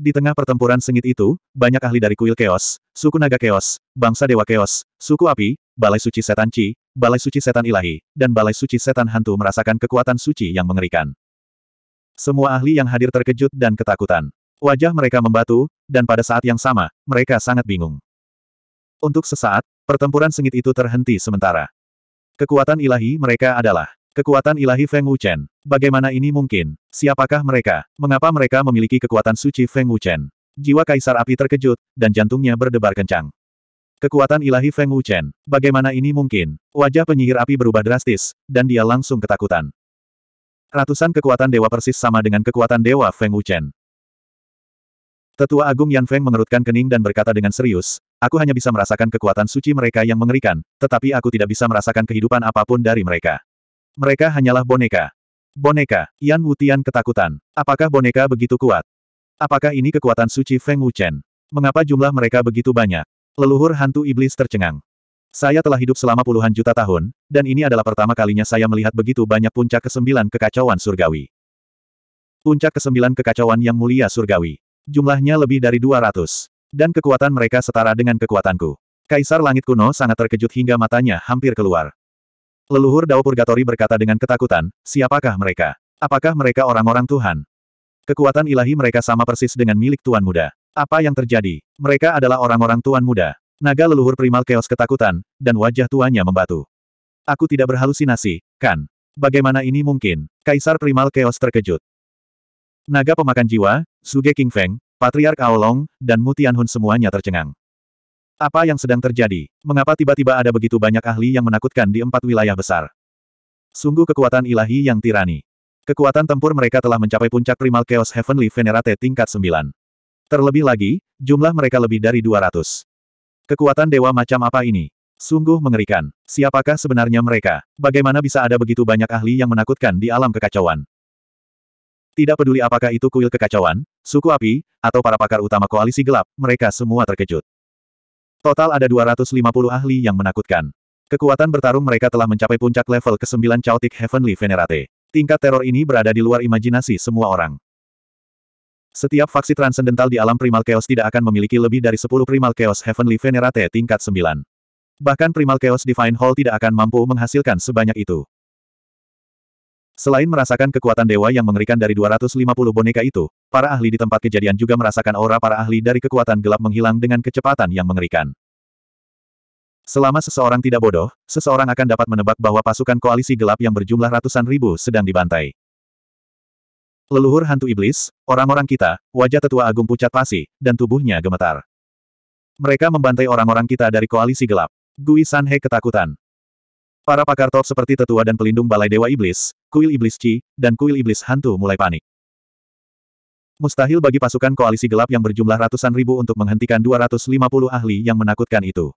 Di tengah pertempuran sengit itu, banyak ahli dari kuil keos, suku naga keos, bangsa dewa keos, suku api, balai suci setan Chi, balai suci setan ilahi, dan balai suci setan hantu merasakan kekuatan suci yang mengerikan. Semua ahli yang hadir terkejut dan ketakutan. Wajah mereka membatu, dan pada saat yang sama, mereka sangat bingung. Untuk sesaat, pertempuran sengit itu terhenti sementara. Kekuatan ilahi mereka adalah Kekuatan ilahi Feng Wuchen. Bagaimana ini mungkin? Siapakah mereka? Mengapa mereka memiliki kekuatan suci Feng Wuchen? Jiwa Kaisar Api terkejut, dan jantungnya berdebar kencang. Kekuatan ilahi Feng Wuchen. Bagaimana ini mungkin? Wajah penyihir api berubah drastis, dan dia langsung ketakutan. Ratusan kekuatan dewa persis sama dengan kekuatan dewa Feng Wuchen. Tetua Agung Yan Feng mengerutkan kening dan berkata dengan serius, Aku hanya bisa merasakan kekuatan suci mereka yang mengerikan, tetapi aku tidak bisa merasakan kehidupan apapun dari mereka. Mereka hanyalah boneka. Boneka, Yan Wutian ketakutan. Apakah boneka begitu kuat? Apakah ini kekuatan suci Feng Wuchen? Mengapa jumlah mereka begitu banyak? Leluhur hantu iblis tercengang. Saya telah hidup selama puluhan juta tahun, dan ini adalah pertama kalinya saya melihat begitu banyak puncak kesembilan kekacauan surgawi. Puncak kesembilan kekacauan yang mulia surgawi. Jumlahnya lebih dari 200. Dan kekuatan mereka setara dengan kekuatanku. Kaisar Langit Kuno sangat terkejut hingga matanya hampir keluar. Leluhur Dao Purgatori berkata dengan ketakutan, siapakah mereka? Apakah mereka orang-orang Tuhan? Kekuatan ilahi mereka sama persis dengan milik Tuan Muda. Apa yang terjadi? Mereka adalah orang-orang Tuan Muda. Naga leluhur primal keos ketakutan, dan wajah tuannya membatu. Aku tidak berhalusinasi, kan? Bagaimana ini mungkin? Kaisar primal keos terkejut. Naga pemakan jiwa, Suge King Feng, Patriark Aolong, dan Mutian Hun semuanya tercengang. Apa yang sedang terjadi? Mengapa tiba-tiba ada begitu banyak ahli yang menakutkan di empat wilayah besar? Sungguh kekuatan ilahi yang tirani. Kekuatan tempur mereka telah mencapai puncak primal Chaos Heavenly Venerate tingkat 9. Terlebih lagi, jumlah mereka lebih dari 200. Kekuatan dewa macam apa ini? Sungguh mengerikan. Siapakah sebenarnya mereka? Bagaimana bisa ada begitu banyak ahli yang menakutkan di alam kekacauan? Tidak peduli apakah itu kuil kekacauan, suku api, atau para pakar utama koalisi gelap, mereka semua terkejut. Total ada 250 ahli yang menakutkan. Kekuatan bertarung mereka telah mencapai puncak level ke-9 Chaotic Heavenly Venerate. Tingkat teror ini berada di luar imajinasi semua orang. Setiap faksi transendental di alam Primal Chaos tidak akan memiliki lebih dari 10 Primal Chaos Heavenly Venerate tingkat 9. Bahkan Primal Chaos Divine Hall tidak akan mampu menghasilkan sebanyak itu. Selain merasakan kekuatan dewa yang mengerikan dari 250 boneka itu, para ahli di tempat kejadian juga merasakan aura para ahli dari kekuatan gelap menghilang dengan kecepatan yang mengerikan. Selama seseorang tidak bodoh, seseorang akan dapat menebak bahwa pasukan koalisi gelap yang berjumlah ratusan ribu sedang dibantai. Leluhur hantu iblis, orang-orang kita, wajah tetua agung pucat pasi, dan tubuhnya gemetar. Mereka membantai orang-orang kita dari koalisi gelap. Gui Sanhe ketakutan. Para pakar top seperti tetua dan pelindung Balai Dewa Iblis, Kuil Iblis Ci, dan Kuil Iblis Hantu mulai panik. Mustahil bagi pasukan koalisi gelap yang berjumlah ratusan ribu untuk menghentikan 250 ahli yang menakutkan itu.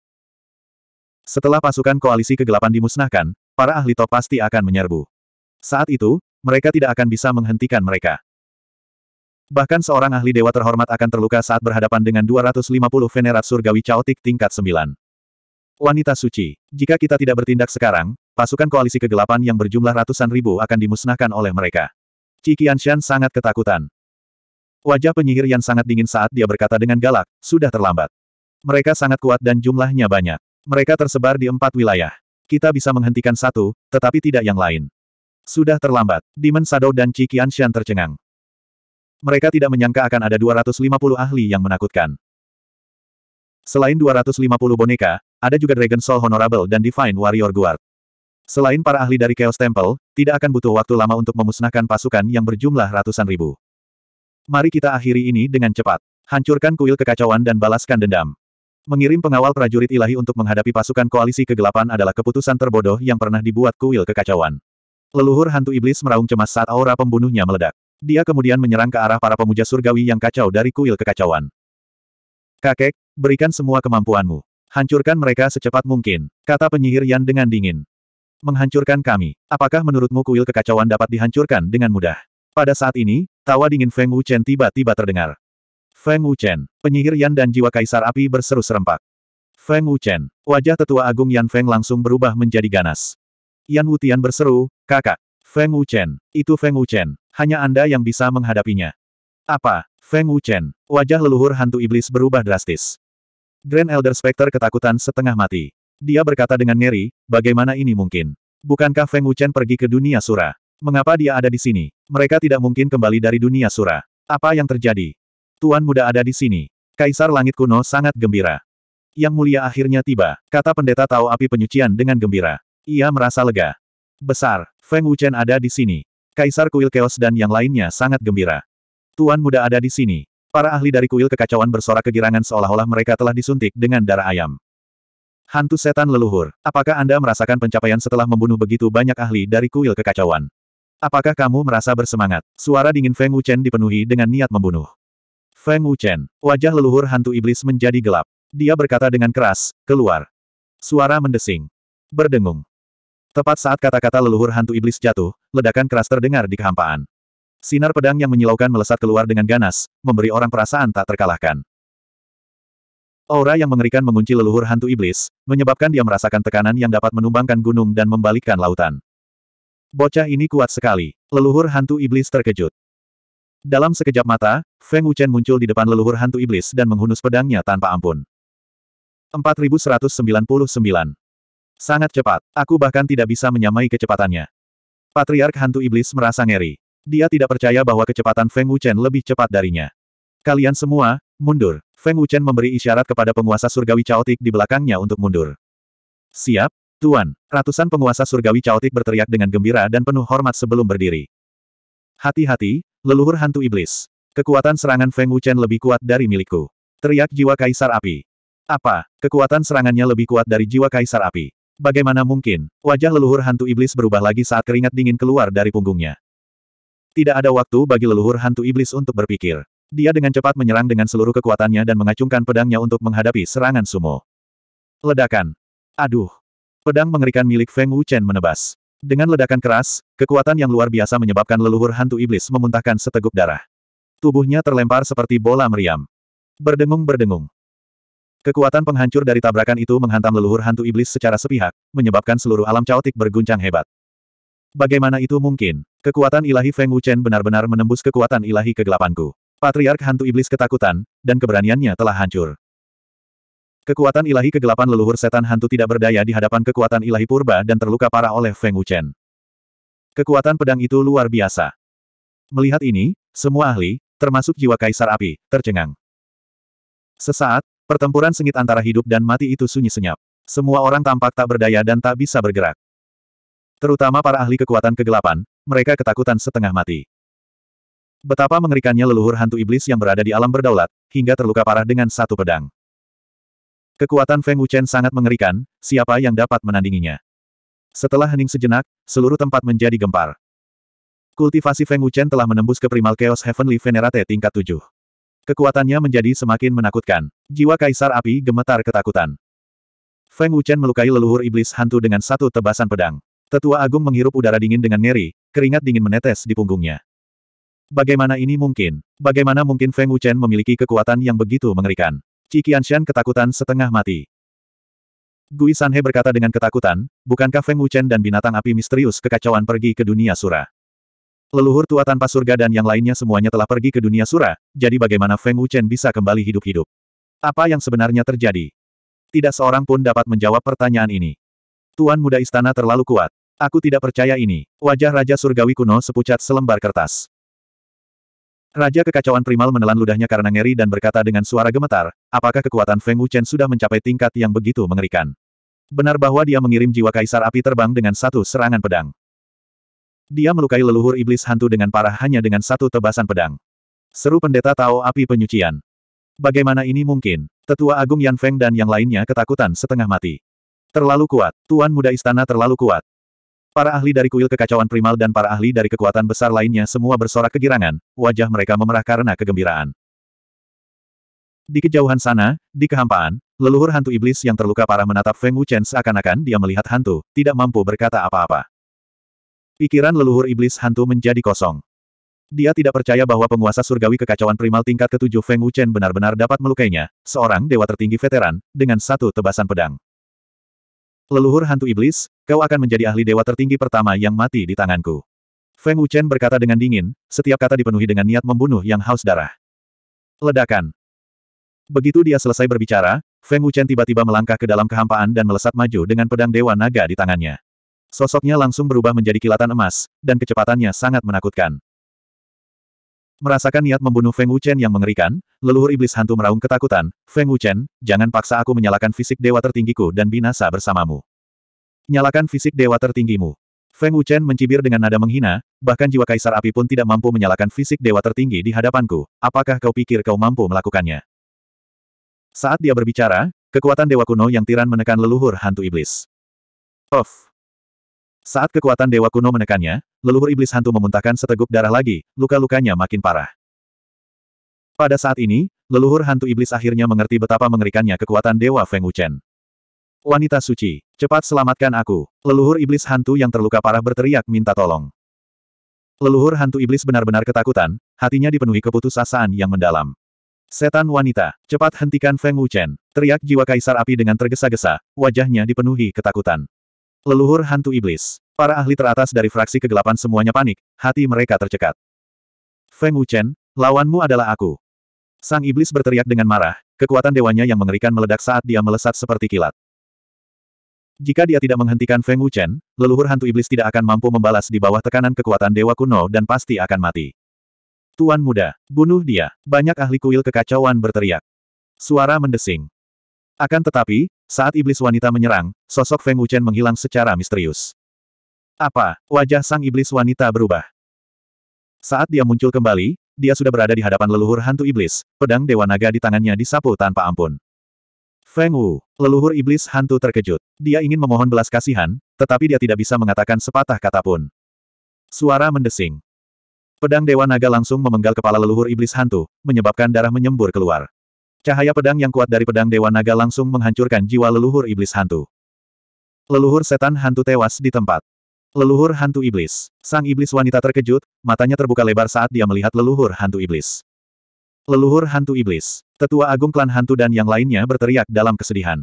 Setelah pasukan koalisi kegelapan dimusnahkan, para ahli top pasti akan menyerbu. Saat itu, mereka tidak akan bisa menghentikan mereka. Bahkan seorang ahli dewa terhormat akan terluka saat berhadapan dengan 250 venerat surgawi caotik tingkat 9. Wanita suci, jika kita tidak bertindak sekarang, pasukan koalisi kegelapan yang berjumlah ratusan ribu akan dimusnahkan oleh mereka. Cikian Shan sangat ketakutan. Wajah penyihir yang sangat dingin saat dia berkata dengan galak, sudah terlambat. Mereka sangat kuat dan jumlahnya banyak. Mereka tersebar di empat wilayah. Kita bisa menghentikan satu, tetapi tidak yang lain. Sudah terlambat, Demon Shadow dan Cikian Shan tercengang. Mereka tidak menyangka akan ada 250 ahli yang menakutkan. Selain 250 boneka, ada juga Dragon Soul Honorable dan Divine Warrior Guard. Selain para ahli dari Chaos Temple, tidak akan butuh waktu lama untuk memusnahkan pasukan yang berjumlah ratusan ribu. Mari kita akhiri ini dengan cepat. Hancurkan kuil kekacauan dan balaskan dendam. Mengirim pengawal prajurit ilahi untuk menghadapi pasukan koalisi kegelapan adalah keputusan terbodoh yang pernah dibuat kuil kekacauan. Leluhur hantu iblis meraung cemas saat aura pembunuhnya meledak. Dia kemudian menyerang ke arah para pemuja surgawi yang kacau dari kuil kekacauan. Kakek, berikan semua kemampuanmu. Hancurkan mereka secepat mungkin, kata penyihir Yan dengan dingin. Menghancurkan kami, apakah menurutmu kuil kekacauan dapat dihancurkan dengan mudah? Pada saat ini, tawa dingin Feng Wuchen tiba-tiba terdengar. Feng Wuchen, penyihir Yan dan jiwa kaisar api berseru serempak. Feng Wuchen, wajah tetua agung Yan Feng langsung berubah menjadi ganas. Yan Wutian berseru, kakak, Feng Wuchen, itu Feng Wuchen, hanya Anda yang bisa menghadapinya. Apa? Feng Wuchen, wajah leluhur hantu iblis berubah drastis. Grand Elder Specter ketakutan setengah mati. Dia berkata dengan ngeri, bagaimana ini mungkin? Bukankah Feng Wuchen pergi ke dunia sura? Mengapa dia ada di sini? Mereka tidak mungkin kembali dari dunia sura. Apa yang terjadi? Tuan muda ada di sini. Kaisar Langit Kuno sangat gembira. Yang mulia akhirnya tiba, kata pendeta tahu api penyucian dengan gembira. Ia merasa lega. Besar, Feng Wuchen ada di sini. Kaisar Kuil Chaos dan yang lainnya sangat gembira. Tuan muda ada di sini. Para ahli dari kuil kekacauan bersorak kegirangan seolah-olah mereka telah disuntik dengan darah ayam. Hantu setan leluhur, apakah Anda merasakan pencapaian setelah membunuh begitu banyak ahli dari kuil kekacauan? Apakah kamu merasa bersemangat? Suara dingin Feng Wuchen dipenuhi dengan niat membunuh. Feng Wuchen, wajah leluhur hantu iblis menjadi gelap. Dia berkata dengan keras, keluar. Suara mendesing. Berdengung. Tepat saat kata-kata leluhur hantu iblis jatuh, ledakan keras terdengar di kehampaan. Sinar pedang yang menyilaukan melesat keluar dengan ganas, memberi orang perasaan tak terkalahkan. Aura yang mengerikan mengunci leluhur hantu iblis, menyebabkan dia merasakan tekanan yang dapat menumbangkan gunung dan membalikkan lautan. Bocah ini kuat sekali. Leluhur hantu iblis terkejut. Dalam sekejap mata, Feng Wuchen muncul di depan leluhur hantu iblis dan menghunus pedangnya tanpa ampun. 4199. Sangat cepat, aku bahkan tidak bisa menyamai kecepatannya. Patriark hantu iblis merasa ngeri. Dia tidak percaya bahwa kecepatan Feng Wuchen lebih cepat darinya. Kalian semua, mundur. Feng Wuchen memberi isyarat kepada penguasa surgawi caotik di belakangnya untuk mundur. Siap, Tuan. Ratusan penguasa surgawi caotik berteriak dengan gembira dan penuh hormat sebelum berdiri. Hati-hati, leluhur hantu iblis. Kekuatan serangan Feng Wuchen lebih kuat dari milikku. Teriak jiwa kaisar api. Apa? Kekuatan serangannya lebih kuat dari jiwa kaisar api. Bagaimana mungkin? Wajah leluhur hantu iblis berubah lagi saat keringat dingin keluar dari punggungnya. Tidak ada waktu bagi leluhur hantu iblis untuk berpikir. Dia dengan cepat menyerang dengan seluruh kekuatannya dan mengacungkan pedangnya untuk menghadapi serangan sumo. Ledakan. Aduh. Pedang mengerikan milik Feng Wuchen menebas. Dengan ledakan keras, kekuatan yang luar biasa menyebabkan leluhur hantu iblis memuntahkan seteguk darah. Tubuhnya terlempar seperti bola meriam. Berdengung-berdengung. Kekuatan penghancur dari tabrakan itu menghantam leluhur hantu iblis secara sepihak, menyebabkan seluruh alam caotik berguncang hebat. Bagaimana itu mungkin? Kekuatan ilahi Feng Wuchen benar-benar menembus kekuatan ilahi kegelapanku. Patriark hantu iblis ketakutan, dan keberaniannya telah hancur. Kekuatan ilahi kegelapan leluhur setan hantu tidak berdaya di hadapan kekuatan ilahi purba dan terluka parah oleh Feng Wuchen. Kekuatan pedang itu luar biasa. Melihat ini, semua ahli, termasuk jiwa kaisar api, tercengang. Sesaat, pertempuran sengit antara hidup dan mati itu sunyi senyap. Semua orang tampak tak berdaya dan tak bisa bergerak terutama para ahli kekuatan kegelapan, mereka ketakutan setengah mati. Betapa mengerikannya leluhur hantu iblis yang berada di alam berdaulat, hingga terluka parah dengan satu pedang. Kekuatan Feng Wuchen sangat mengerikan, siapa yang dapat menandinginya. Setelah hening sejenak, seluruh tempat menjadi gempar. Kultivasi Feng Wuchen telah menembus ke primal Chaos Heavenly Venerate tingkat 7. Kekuatannya menjadi semakin menakutkan. Jiwa Kaisar Api gemetar ketakutan. Feng Wuchen melukai leluhur iblis hantu dengan satu tebasan pedang. Tetua Agung menghirup udara dingin dengan ngeri, keringat dingin menetes di punggungnya. Bagaimana ini mungkin? Bagaimana mungkin Feng Wuchen memiliki kekuatan yang begitu mengerikan? Cikian Shan ketakutan setengah mati. Gui Sanhe berkata dengan ketakutan, bukankah Feng Wuchen dan binatang api misterius kekacauan pergi ke dunia sura? Leluhur tua tanpa surga dan yang lainnya semuanya telah pergi ke dunia sura, jadi bagaimana Feng Wuchen bisa kembali hidup-hidup? Apa yang sebenarnya terjadi? Tidak seorang pun dapat menjawab pertanyaan ini. Tuan muda istana terlalu kuat. Aku tidak percaya ini. Wajah Raja Surgawi kuno sepucat selembar kertas. Raja kekacauan primal menelan ludahnya karena ngeri dan berkata dengan suara gemetar, apakah kekuatan Feng Wuchen sudah mencapai tingkat yang begitu mengerikan? Benar bahwa dia mengirim jiwa kaisar api terbang dengan satu serangan pedang. Dia melukai leluhur iblis hantu dengan parah hanya dengan satu tebasan pedang. Seru pendeta Tao api penyucian. Bagaimana ini mungkin? Tetua Agung Yan Feng dan yang lainnya ketakutan setengah mati. Terlalu kuat, Tuan Muda Istana terlalu kuat. Para ahli dari kuil kekacauan primal dan para ahli dari kekuatan besar lainnya semua bersorak kegirangan, wajah mereka memerah karena kegembiraan. Di kejauhan sana, di kehampaan, leluhur hantu iblis yang terluka parah menatap Feng Wuchen seakan-akan dia melihat hantu, tidak mampu berkata apa-apa. Pikiran leluhur iblis hantu menjadi kosong. Dia tidak percaya bahwa penguasa surgawi kekacauan primal tingkat ketujuh Feng Wuchen benar-benar dapat melukainya, seorang dewa tertinggi veteran, dengan satu tebasan pedang. Leluhur hantu iblis, kau akan menjadi ahli dewa tertinggi pertama yang mati di tanganku. Feng Wuchen berkata dengan dingin, setiap kata dipenuhi dengan niat membunuh yang haus darah. Ledakan. Begitu dia selesai berbicara, Feng Wuchen tiba-tiba melangkah ke dalam kehampaan dan melesat maju dengan pedang dewa naga di tangannya. Sosoknya langsung berubah menjadi kilatan emas, dan kecepatannya sangat menakutkan. Merasakan niat membunuh Feng Wuchen yang mengerikan, leluhur iblis hantu meraung ketakutan, Feng Wuchen, jangan paksa aku menyalakan fisik dewa tertinggiku dan binasa bersamamu. Nyalakan fisik dewa tertinggimu. Feng Wuchen mencibir dengan nada menghina, bahkan jiwa kaisar api pun tidak mampu menyalakan fisik dewa tertinggi di hadapanku, apakah kau pikir kau mampu melakukannya? Saat dia berbicara, kekuatan dewa kuno yang tiran menekan leluhur hantu iblis. Off. Saat kekuatan dewa kuno menekannya, leluhur iblis hantu memuntahkan seteguk darah lagi, luka-lukanya makin parah. Pada saat ini, leluhur hantu iblis akhirnya mengerti betapa mengerikannya kekuatan dewa Feng Wuchen. Wanita suci, cepat selamatkan aku. Leluhur iblis hantu yang terluka parah berteriak minta tolong. Leluhur hantu iblis benar-benar ketakutan, hatinya dipenuhi keputusasaan yang mendalam. Setan wanita, cepat hentikan Feng Wuchen. Teriak jiwa kaisar api dengan tergesa-gesa, wajahnya dipenuhi ketakutan. Leluhur hantu iblis. Para ahli teratas dari fraksi kegelapan semuanya panik, hati mereka tercekat. Feng Wuchen, lawanmu adalah aku. Sang iblis berteriak dengan marah, kekuatan dewanya yang mengerikan meledak saat dia melesat seperti kilat. Jika dia tidak menghentikan Feng Wuchen, leluhur hantu iblis tidak akan mampu membalas di bawah tekanan kekuatan dewa kuno dan pasti akan mati. Tuan muda, bunuh dia. Banyak ahli kuil kekacauan berteriak. Suara mendesing. Akan tetapi, saat iblis wanita menyerang, sosok Feng Wuchen menghilang secara misterius. Apa? Wajah sang iblis wanita berubah. Saat dia muncul kembali, dia sudah berada di hadapan leluhur hantu iblis, pedang Dewa Naga di tangannya disapu tanpa ampun. Feng Wu, leluhur iblis hantu terkejut. Dia ingin memohon belas kasihan, tetapi dia tidak bisa mengatakan sepatah kata pun. Suara mendesing. Pedang Dewa Naga langsung memenggal kepala leluhur iblis hantu, menyebabkan darah menyembur keluar. Cahaya pedang yang kuat dari pedang Dewa Naga langsung menghancurkan jiwa leluhur iblis hantu. Leluhur setan hantu tewas di tempat. Leluhur hantu iblis. Sang iblis wanita terkejut, matanya terbuka lebar saat dia melihat leluhur hantu iblis. Leluhur hantu iblis. Tetua agung klan hantu dan yang lainnya berteriak dalam kesedihan.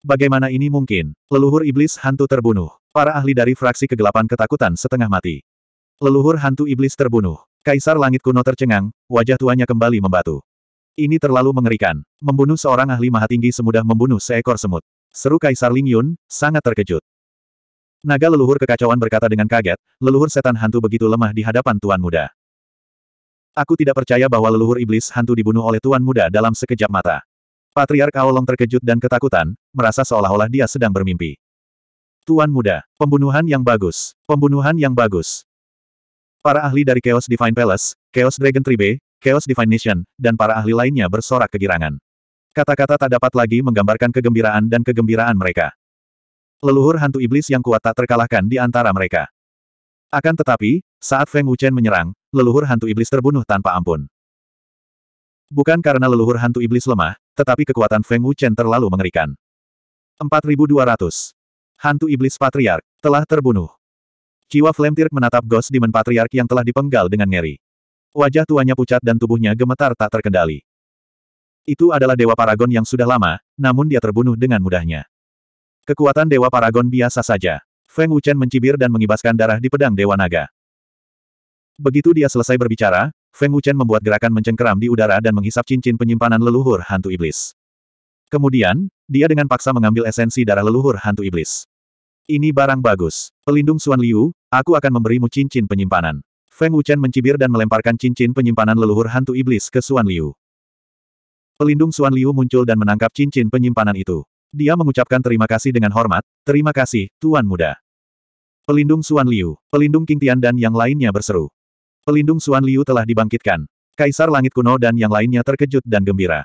Bagaimana ini mungkin? Leluhur iblis hantu terbunuh. Para ahli dari fraksi kegelapan ketakutan setengah mati. Leluhur hantu iblis terbunuh. Kaisar langit kuno tercengang, wajah tuanya kembali membatu. Ini terlalu mengerikan. Membunuh seorang ahli maha tinggi semudah membunuh seekor semut. Seru Kaisar Ling Yun, sangat terkejut. Naga leluhur kekacauan berkata dengan kaget, leluhur setan hantu begitu lemah di hadapan Tuan Muda. Aku tidak percaya bahwa leluhur iblis hantu dibunuh oleh Tuan Muda dalam sekejap mata. Patriark Aolong terkejut dan ketakutan, merasa seolah-olah dia sedang bermimpi. Tuan Muda, pembunuhan yang bagus, pembunuhan yang bagus. Para ahli dari Chaos Divine Palace, Chaos Dragon Tribe, Chaos Nation, dan para ahli lainnya bersorak kegirangan. Kata-kata tak dapat lagi menggambarkan kegembiraan dan kegembiraan mereka. Leluhur hantu iblis yang kuat tak terkalahkan di antara mereka. Akan tetapi, saat Feng Wuchen menyerang, leluhur hantu iblis terbunuh tanpa ampun. Bukan karena leluhur hantu iblis lemah, tetapi kekuatan Feng Wuchen terlalu mengerikan. 4200. Hantu iblis patriark telah terbunuh. Jiwa Flemtirk menatap Ghost Demon Patriark yang telah dipenggal dengan ngeri. Wajah tuanya pucat dan tubuhnya gemetar tak terkendali. Itu adalah Dewa Paragon yang sudah lama, namun dia terbunuh dengan mudahnya. Kekuatan Dewa Paragon biasa saja. Feng Wuchen mencibir dan mengibaskan darah di pedang Dewa Naga. Begitu dia selesai berbicara, Feng Wuchen membuat gerakan mencengkeram di udara dan menghisap cincin penyimpanan leluhur hantu iblis. Kemudian, dia dengan paksa mengambil esensi darah leluhur hantu iblis. Ini barang bagus. Pelindung Suan Liu, aku akan memberimu cincin penyimpanan. Feng Wuchen mencibir dan melemparkan cincin penyimpanan leluhur hantu iblis ke Suan Liu. Pelindung Suan Liu muncul dan menangkap cincin penyimpanan itu. Dia mengucapkan terima kasih dengan hormat, terima kasih, Tuan Muda. Pelindung Suan Liu, Pelindung King Tian dan yang lainnya berseru. Pelindung Suan Liu telah dibangkitkan. Kaisar Langit Kuno dan yang lainnya terkejut dan gembira.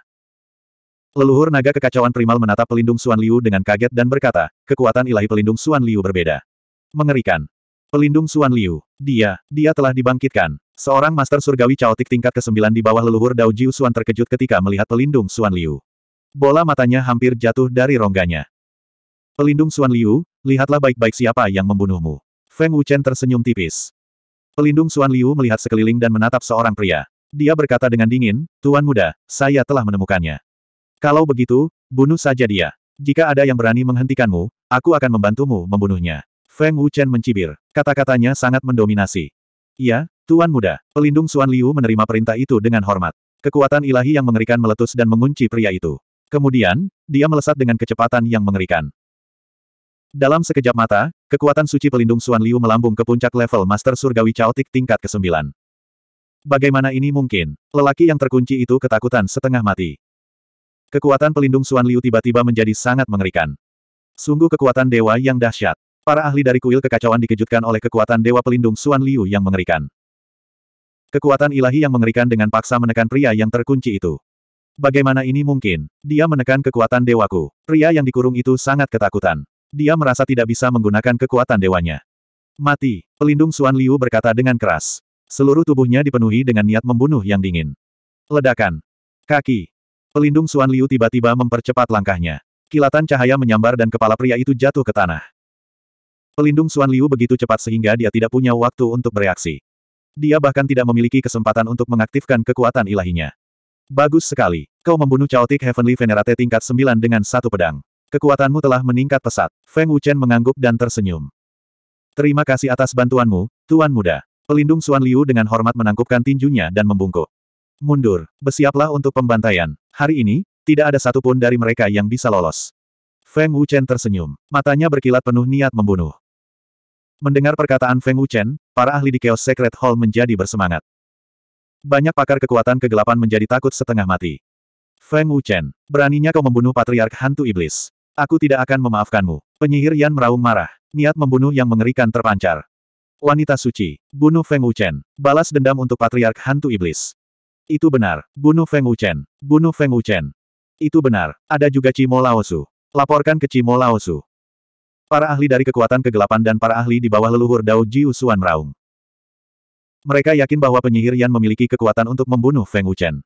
Leluhur naga kekacauan primal menatap pelindung Suan Liu dengan kaget dan berkata, kekuatan ilahi pelindung Suan Liu berbeda. Mengerikan. Pelindung Suan Liu, dia, dia telah dibangkitkan. Seorang master surgawi caotik tingkat ke-9 di bawah leluhur Dao Jiu Xuan terkejut ketika melihat pelindung Suan Liu. Bola matanya hampir jatuh dari rongganya. Pelindung Suan Liu, lihatlah baik-baik siapa yang membunuhmu. Feng Wuchen tersenyum tipis. Pelindung Suan Liu melihat sekeliling dan menatap seorang pria. Dia berkata dengan dingin, Tuan muda, saya telah menemukannya. Kalau begitu, bunuh saja dia. Jika ada yang berani menghentikanmu, aku akan membantumu membunuhnya. Feng Wuchen mencibir. Kata-katanya sangat mendominasi. Iya, Tuan Muda. Pelindung Suan Liu menerima perintah itu dengan hormat. Kekuatan ilahi yang mengerikan meletus dan mengunci pria itu. Kemudian, dia melesat dengan kecepatan yang mengerikan. Dalam sekejap mata, kekuatan suci pelindung Suan Liu melambung ke puncak level Master Surgawi Chaotic tingkat ke-9. Bagaimana ini mungkin? Lelaki yang terkunci itu ketakutan setengah mati. Kekuatan pelindung Suan Liu tiba-tiba menjadi sangat mengerikan. Sungguh kekuatan dewa yang dahsyat. Para ahli dari kuil kekacauan dikejutkan oleh kekuatan Dewa Pelindung Suan Liu yang mengerikan. Kekuatan ilahi yang mengerikan dengan paksa menekan pria yang terkunci itu. Bagaimana ini mungkin? Dia menekan kekuatan dewaku. Pria yang dikurung itu sangat ketakutan. Dia merasa tidak bisa menggunakan kekuatan dewanya. Mati, pelindung Suan Liu berkata dengan keras. Seluruh tubuhnya dipenuhi dengan niat membunuh yang dingin. Ledakan. Kaki. Pelindung Suan Liu tiba-tiba mempercepat langkahnya. Kilatan cahaya menyambar dan kepala pria itu jatuh ke tanah. Pelindung Suan Liu begitu cepat sehingga dia tidak punya waktu untuk bereaksi. Dia bahkan tidak memiliki kesempatan untuk mengaktifkan kekuatan ilahinya. Bagus sekali. Kau membunuh Chaotic Heavenly Venerate tingkat 9 dengan satu pedang. Kekuatanmu telah meningkat pesat. Feng Wuchen mengangguk dan tersenyum. Terima kasih atas bantuanmu, Tuan Muda. Pelindung Suan Liu dengan hormat menangkupkan tinjunya dan membungkuk. Mundur, bersiaplah untuk pembantaian. Hari ini, tidak ada satupun dari mereka yang bisa lolos. Feng Wuchen tersenyum. Matanya berkilat penuh niat membunuh. Mendengar perkataan Feng Wuchen, para ahli di Chaos Secret Hall menjadi bersemangat. Banyak pakar kekuatan kegelapan menjadi takut setengah mati. Feng Wuchen, beraninya kau membunuh Patriark Hantu Iblis. Aku tidak akan memaafkanmu. Penyihir Yan meraung marah. Niat membunuh yang mengerikan terpancar. Wanita suci, bunuh Feng Wuchen. Balas dendam untuk Patriark Hantu Iblis. Itu benar, bunuh Feng Wuchen. Bunuh Feng Wuchen. Itu benar, ada juga Cimo Laosu. Laporkan ke Cimo Laosu para ahli dari kekuatan kegelapan dan para ahli di bawah leluhur Dao Jiu Xuan meraung. Mereka yakin bahwa penyihir Yan memiliki kekuatan untuk membunuh Feng Wuchen.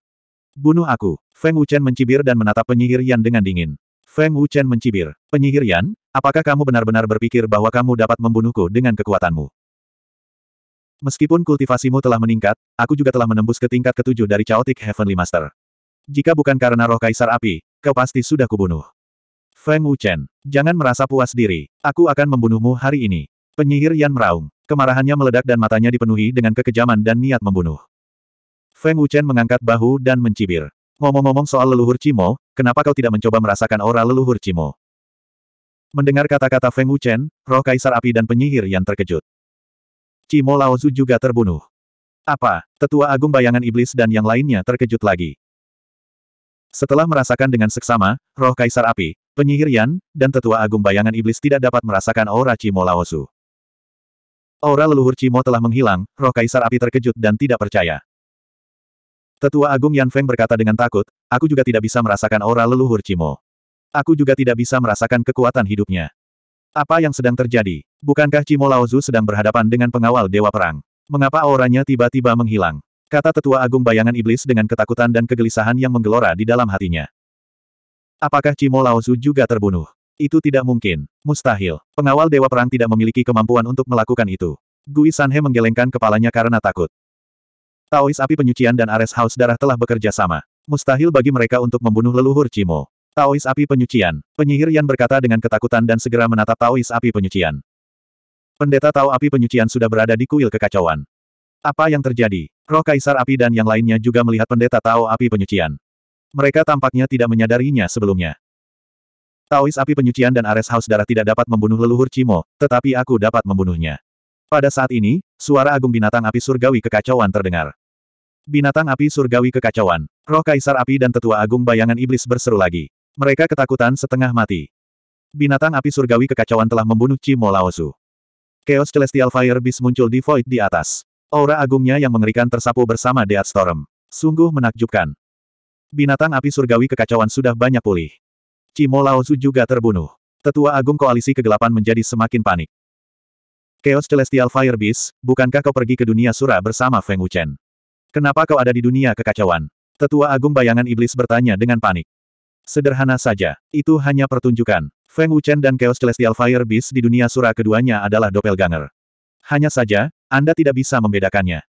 Bunuh aku. Feng Wuchen mencibir dan menatap penyihir Yan dengan dingin. Feng Wuchen mencibir. Penyihir Yan, apakah kamu benar-benar berpikir bahwa kamu dapat membunuhku dengan kekuatanmu? Meskipun kultivasimu telah meningkat, aku juga telah menembus ke tingkat ketujuh dari Chaotic Heavenly Master. Jika bukan karena roh kaisar api, kau pasti sudah kubunuh. Feng Wuchen, jangan merasa puas diri. Aku akan membunuhmu hari ini. Penyihir Yan meraung. Kemarahannya meledak dan matanya dipenuhi dengan kekejaman dan niat membunuh. Feng Wuchen mengangkat bahu dan mencibir. Ngomong-ngomong soal leluhur Cimo, kenapa kau tidak mencoba merasakan aura leluhur Cimo? Mendengar kata-kata Feng Wuchen, roh kaisar api dan penyihir Yan terkejut. Cimo Laozu juga terbunuh. Apa? Tetua Agung Bayangan Iblis dan yang lainnya terkejut lagi. Setelah merasakan dengan seksama, roh kaisar api, penyihir Yan, dan tetua agung bayangan iblis tidak dapat merasakan aura Cimo Laosu. Aura leluhur Cimo telah menghilang, roh kaisar api terkejut dan tidak percaya. Tetua agung Yan Feng berkata dengan takut, aku juga tidak bisa merasakan aura leluhur Cimo. Aku juga tidak bisa merasakan kekuatan hidupnya. Apa yang sedang terjadi? Bukankah Cimo Laozu sedang berhadapan dengan pengawal Dewa Perang? Mengapa auranya tiba-tiba menghilang? Kata tetua agung bayangan iblis dengan ketakutan dan kegelisahan yang menggelora di dalam hatinya. Apakah Cimo Laozu juga terbunuh? Itu tidak mungkin. Mustahil. Pengawal Dewa Perang tidak memiliki kemampuan untuk melakukan itu. Gui Sanhe menggelengkan kepalanya karena takut. Taois Api Penyucian dan Ares House Darah telah bekerja sama. Mustahil bagi mereka untuk membunuh leluhur Cimo. Taois Api Penyucian. Penyihir Yan berkata dengan ketakutan dan segera menatap Taois Api Penyucian. Pendeta Tao Api Penyucian sudah berada di kuil kekacauan. Apa yang terjadi? Roh Kaisar Api dan yang lainnya juga melihat pendeta Tao Api Penyucian. Mereka tampaknya tidak menyadarinya sebelumnya. Taois api penyucian dan Ares haus darah tidak dapat membunuh leluhur Cimo, tetapi aku dapat membunuhnya. Pada saat ini, suara agung binatang api surgawi kekacauan terdengar. Binatang api surgawi kekacauan, roh kaisar api dan tetua agung bayangan iblis berseru lagi. Mereka ketakutan setengah mati. Binatang api surgawi kekacauan telah membunuh Cimo Laosu. Chaos Celestial Fire Beast muncul di void di atas. Aura agungnya yang mengerikan tersapu bersama Death Storm. Sungguh menakjubkan. Binatang api surgawi kekacauan sudah banyak pulih. Cimo Laozu juga terbunuh. Tetua Agung Koalisi Kegelapan menjadi semakin panik. Chaos Celestial Fire Beast, bukankah kau pergi ke dunia sura bersama Feng Wuchen? Kenapa kau ada di dunia kekacauan? Tetua Agung Bayangan Iblis bertanya dengan panik. Sederhana saja, itu hanya pertunjukan. Feng Wuchen dan Chaos Celestial Fire Beast di dunia sura keduanya adalah doppelganger. Hanya saja, Anda tidak bisa membedakannya.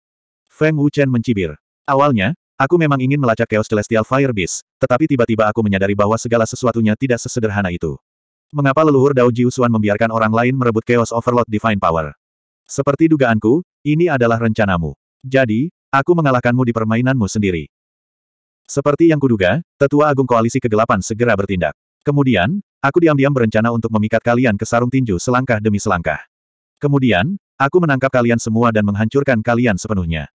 Feng Wuchen mencibir. Awalnya, Aku memang ingin melacak Chaos Celestial Fire Beast, tetapi tiba-tiba aku menyadari bahwa segala sesuatunya tidak sesederhana itu. Mengapa leluhur Dao Jiusuan membiarkan orang lain merebut Chaos overload Divine Power? Seperti dugaanku, ini adalah rencanamu. Jadi, aku mengalahkanmu di permainanmu sendiri. Seperti yang kuduga, Tetua Agung Koalisi Kegelapan segera bertindak. Kemudian, aku diam-diam berencana untuk memikat kalian ke sarung tinju selangkah demi selangkah. Kemudian, aku menangkap kalian semua dan menghancurkan kalian sepenuhnya.